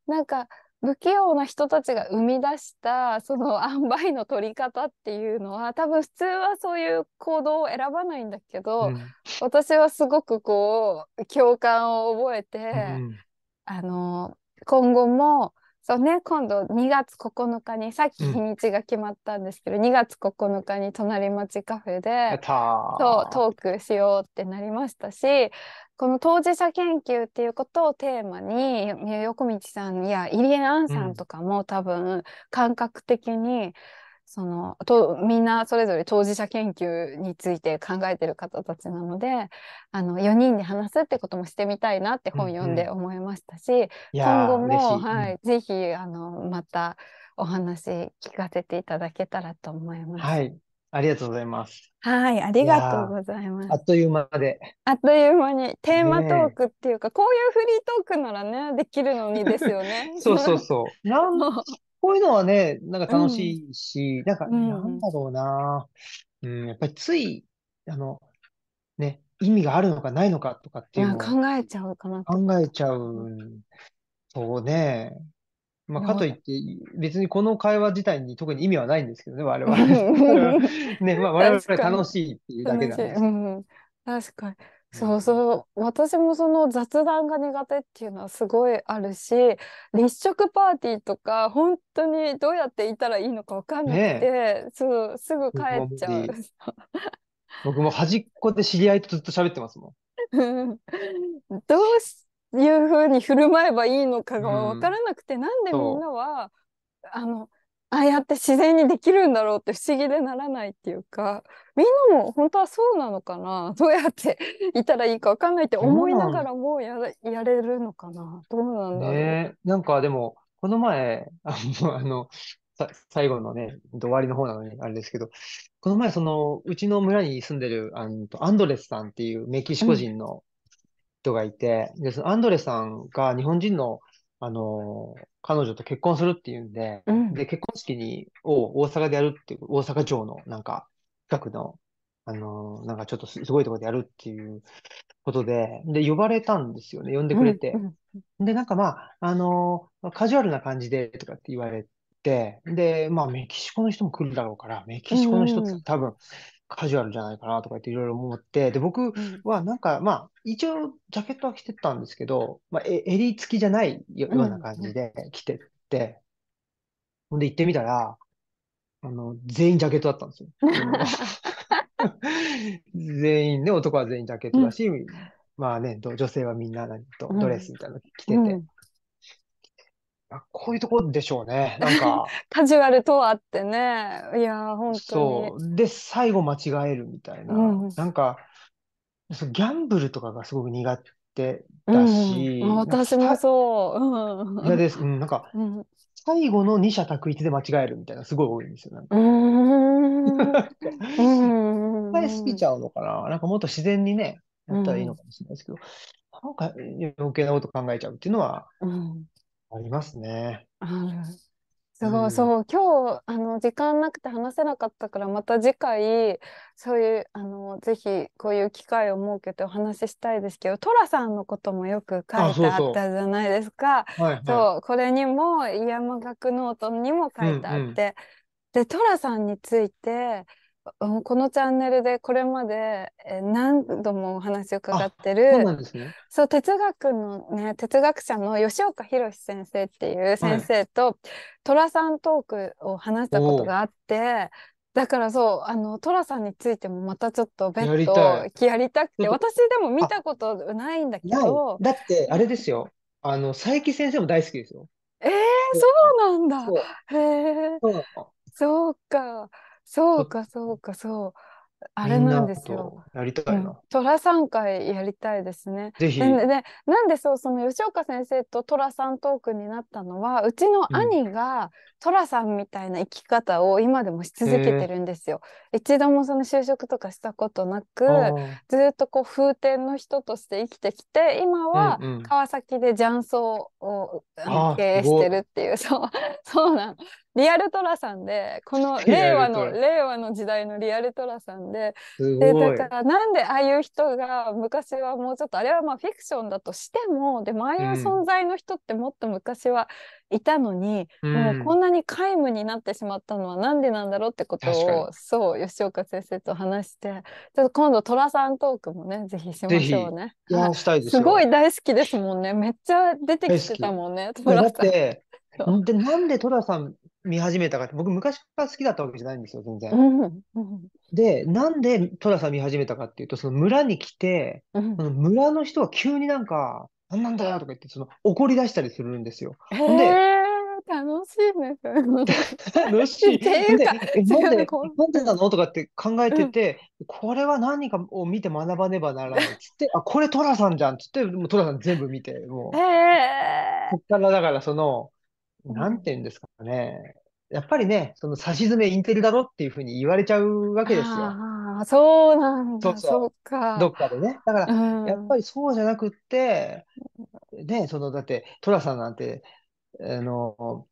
なんか不器用な人たちが生み出したその塩梅の取り方っていうのは多分普通はそういう行動を選ばないんだけど、うん、私はすごくこう共感を覚えて、うん、あの今後もそうね今度2月9日にさっき日にちが決まったんですけど、うん、2月9日に隣町カフェでそうトークしようってなりましたしこの当事者研究っていうことをテーマに横道さんや入江杏さんとかも、多分感覚的にそのとみんなそれぞれ当事者研究について考えてる方たちなのであの4人で話すってこともしてみたいなって本読んで思いましたし、うんうん、今後も、はい、ぜひあのまたお話聞かせていただけたらと思います。はいありがとうございます。はい、ありがとうございます。あっという間で。あっという間にテーマトークっていうか、ね、こういうフリートークならね、できるのにですよね。そうそうそう。なんこういうのはね、なんか楽しいし、なんか、なんだろうな。うん、やっぱりつい、あの、ね、意味があるのかないのかとかっていうのを考えちゃうかな考えちゃう。そうね。まあ、かといって、別にこの会話自体に特に意味はないんですけどね、我々。ね、まあ、我々楽しいっていうだけなんです。確かに。うん、確かにそうそう。私もその雑談が苦手っていうのはすごいあるし、立食パーティーとか、本当にどうやっていたらいいのかわかんなくて、ね、そう、すぐ帰っちゃう。僕も端っこで知り合いとずっと喋ってますもん。どういうふうに振る舞えばいいのかがわからなくて、うん、なんでみんなは、あの、ああやって自然にできるんだろうって不思議でならないっていうかみんなも本当はそうなのかなどうやって いたらいいか分かんないって思いながらもややれるのかなどうなんだろう、ね、なんかでもこの前あの あの最後のね、終わりの方なのに、あれですけど、この前、その、うちの村に住んでる、あの、アンドレスさんっていうメキシコ人の人がいて、うん、で、そのアンドレスさんが日本人のあの、彼女と結婚するっていうんで、うん、で、結婚式に、を大阪でやるっていう、大阪城のなんか、近くの、あの、なんかちょっとすごいところでやるっていうことで、で、呼ばれたんですよね、呼んでくれて。うんで、なんかまあ、あの、カジュアルな感じでとかって言われて、で、まあ、メキシコの人も来るだろうから、メキシコの人って多分、カジュアルじゃないかなとかっていろいろ思って、で、僕はなんか、まあ、一応ジャケットは着てたんですけど、まあ、襟付きじゃないような感じで着てって、ほんで行ってみたら、あの、全員ジャケットだったんですよ。全員ね、男は全員ジャケットだし、まあね、女性はみんな何とドレスみたいなの着てて、うん、あこういうとこでしょうね。なんか。カジュアルとはってね。いや、本当に。そう。で、最後間違えるみたいな。うん、なんか、ギャンブルとかがすごく苦手だし。うん、私もそう。うん、です。うん、なんか、うん最後の二者択一で間違えるみたいなすごい多いんですよ。なんか。いっぱい過ぎちゃうのかな。なんかもっと自然にね、やったらいいのかもしれないですけど、うん、なんか余計なこと考えちゃうっていうのは、うん、ありますね。すごい、うん、そう今日あの時間なくて話せなかったからまた次回そういうあのぜひこういう機会を設けてお話ししたいですけど寅さんのこともよく書いてあったじゃないですか。そう、これにも「山岳ノート」にも書いてあって、うんうん、で寅さんについてこのチャンネルでこれまで何度もお話を伺ってるそう、ねそう、哲学のね哲学者の吉岡宏先生っていう先生と寅、はい、さんトークを話したことがあってだからそうあの寅さんについてもまたちょっと別途やりたくて私でも見たことないんだけどだってあれですよあの佐伯先生も大好きですよえー、そうなんだへえそうかそうかそうかそうあれなんですよ。やりたいな。虎、うさん会やりたいですね。ぜひ。で、ね、なんでそうその吉岡先生と虎さんトークになったのはうちの兄が虎さんみたいな生き方を今でもし続けてるんですよ。うん、一度もその就職とかしたことなくずっとこう風天の人として生きてきて今は川崎で雀荘を経営してるっていう、うんうん、そうそうなの。リアルトラさんで、この 令和の、令和の時代のリアルトラさんで、で、だからなんでああいう人が昔はもうちょっと、あれはまあフィクションだとしても、でもああいう存在の人ってもっと昔はいたのに、うん、もうこんなに皆無になってしまったのはなんでなんだろうってことを、そう、吉岡先生と話して、ちょっと今度トラさんトークもね、ぜひしましょうね。い、すごい大好きですもんね。めっちゃ出てきてたもんね、トラさん。なんで、なんでトラさん見始めたかって、僕昔から好きだったわけじゃないんですよ、全然。で、なんで寅さん見始めたかっていうと、その村に来て、の村の人は急になんか、なんなんだよとか言って、その怒り出したりするんですよ。楽しいです。楽しい。でなんでなんでなのとかって考えてて、うん、これは何かを見て学ばねばならないっつって、あこれ寅さんじゃんっつって、もう寅さん全部見て、もう。えー、っからだからその、なんていうんですか。ね、やっぱりね、その差し詰めインテルだろっていうふうに言われちゃうわけですよ。ああ、そうなんだ、そうそうか。どっかでね。だから、うんやっぱりそうじゃなくって、ね、その、だって、トラさんなんて、あの、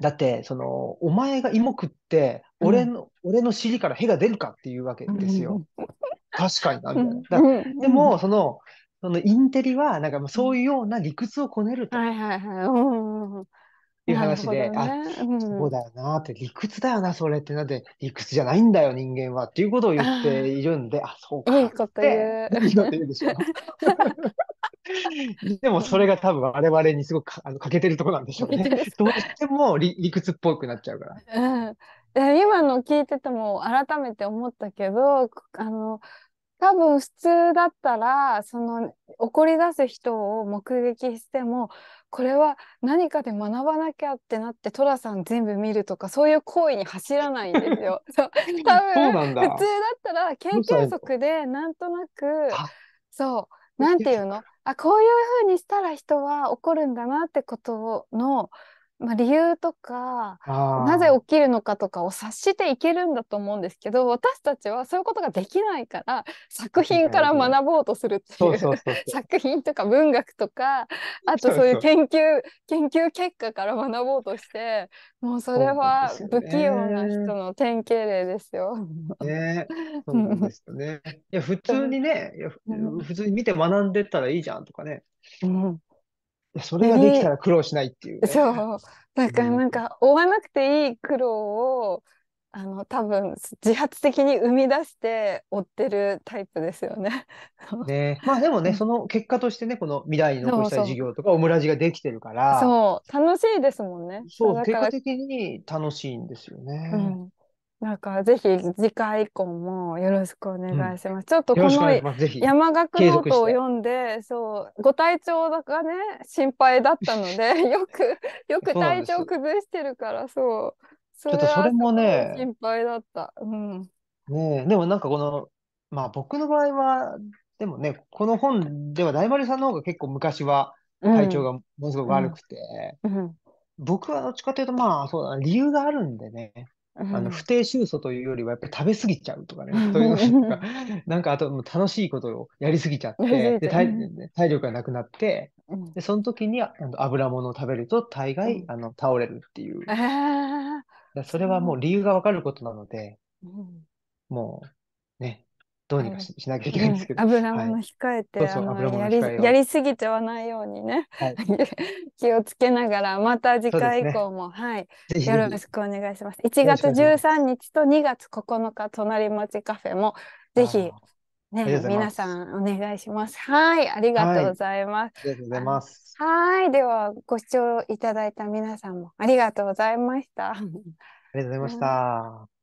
だって、その、お前が芋食って、うん俺の、俺の尻から屁が出るかっていうわけですよ。確かにな、みたいな。うんでも、その、そのインテリは、なんかそういうような理屈をこねると。はいはいはい。うんいう話で、ね、あ、そうだよなって、理屈だよな、それって、なんで、理屈じゃないんだよ、人間はっていうことを言っているんで、あそうか。いいこと言う。いいこと言うでしょ。でもそれが多分我々にすごくあの欠けてるとこなんでしょうね。どうしても理理屈っぽくなっちゃうから。うん、今の聞いてても改めて思ったけどあの多分普通だったらその怒り出す人を目撃してもこれは何かで学ばなきゃってなって寅さん全部見るとかそういう行為に走らないんですよ。そう多分普通だったら研究則でなんとなくそう何て言うのあこういうふうにしたら人は怒るんだなってことのまあ、理由とかなぜ起きるのかとかを察していけるんだと思うんですけど私たちはそういうことができないから作品から学ぼうとするっていう作品とか文学とかあとそういう研究研究結果から学ぼうとしてもうそれは不器用な人の典型例ですよ。ね、うねいや普通にね、普通に見て学んでたらいいじゃんとかね。うんそれができたら苦労しないっていう、ね、そうだからなんか、追わなくていい苦労をあの多分自発的に生み出して追ってるタイプですよね。ねまあでもねその結果としてねこの未来に残したい事業とかオムラジができてるからそう楽しいですもんねそう結果的に楽しいんですよね。うん、なんか、ぜひ次回以降もよろしくお願いします。うん、ちょっとこの山岳ノートを読んで、そう、ご体調がね、心配だったので、よく、よく体調崩してるから、そう。そとそれもね、心配だった。うん。ねでもなんかこの、まあ僕の場合は、でもね、この本では大丸さんの方が結構昔は体調がものすごく悪くて、うんうん、僕はどっちかというとまあそうだ、理由があるんでね、あの不定収穫というよりはやっぱり食べ過ぎちゃうとかね、そういうのとか、なんかあと楽しいことをやりすぎちゃって、で体体力がなくなって、でその時にあの油物を食べると大概、あの倒れるっていう。それはもう理由が分かることなので、もうね、どうにかし,、なきゃいけないんですけど、油も控えて、あのやりすぎてはないようにね、はい、気をつけながらまた次回以降も、ね、はいよろしくお願いします1月13日と2月9日隣町カフェもぜひね、皆さんお願いします。はい、ありがとうございます。はい、ありがとうございます。はい、ではご視聴いただいた皆さんもありがとうございました。ありがとうございました。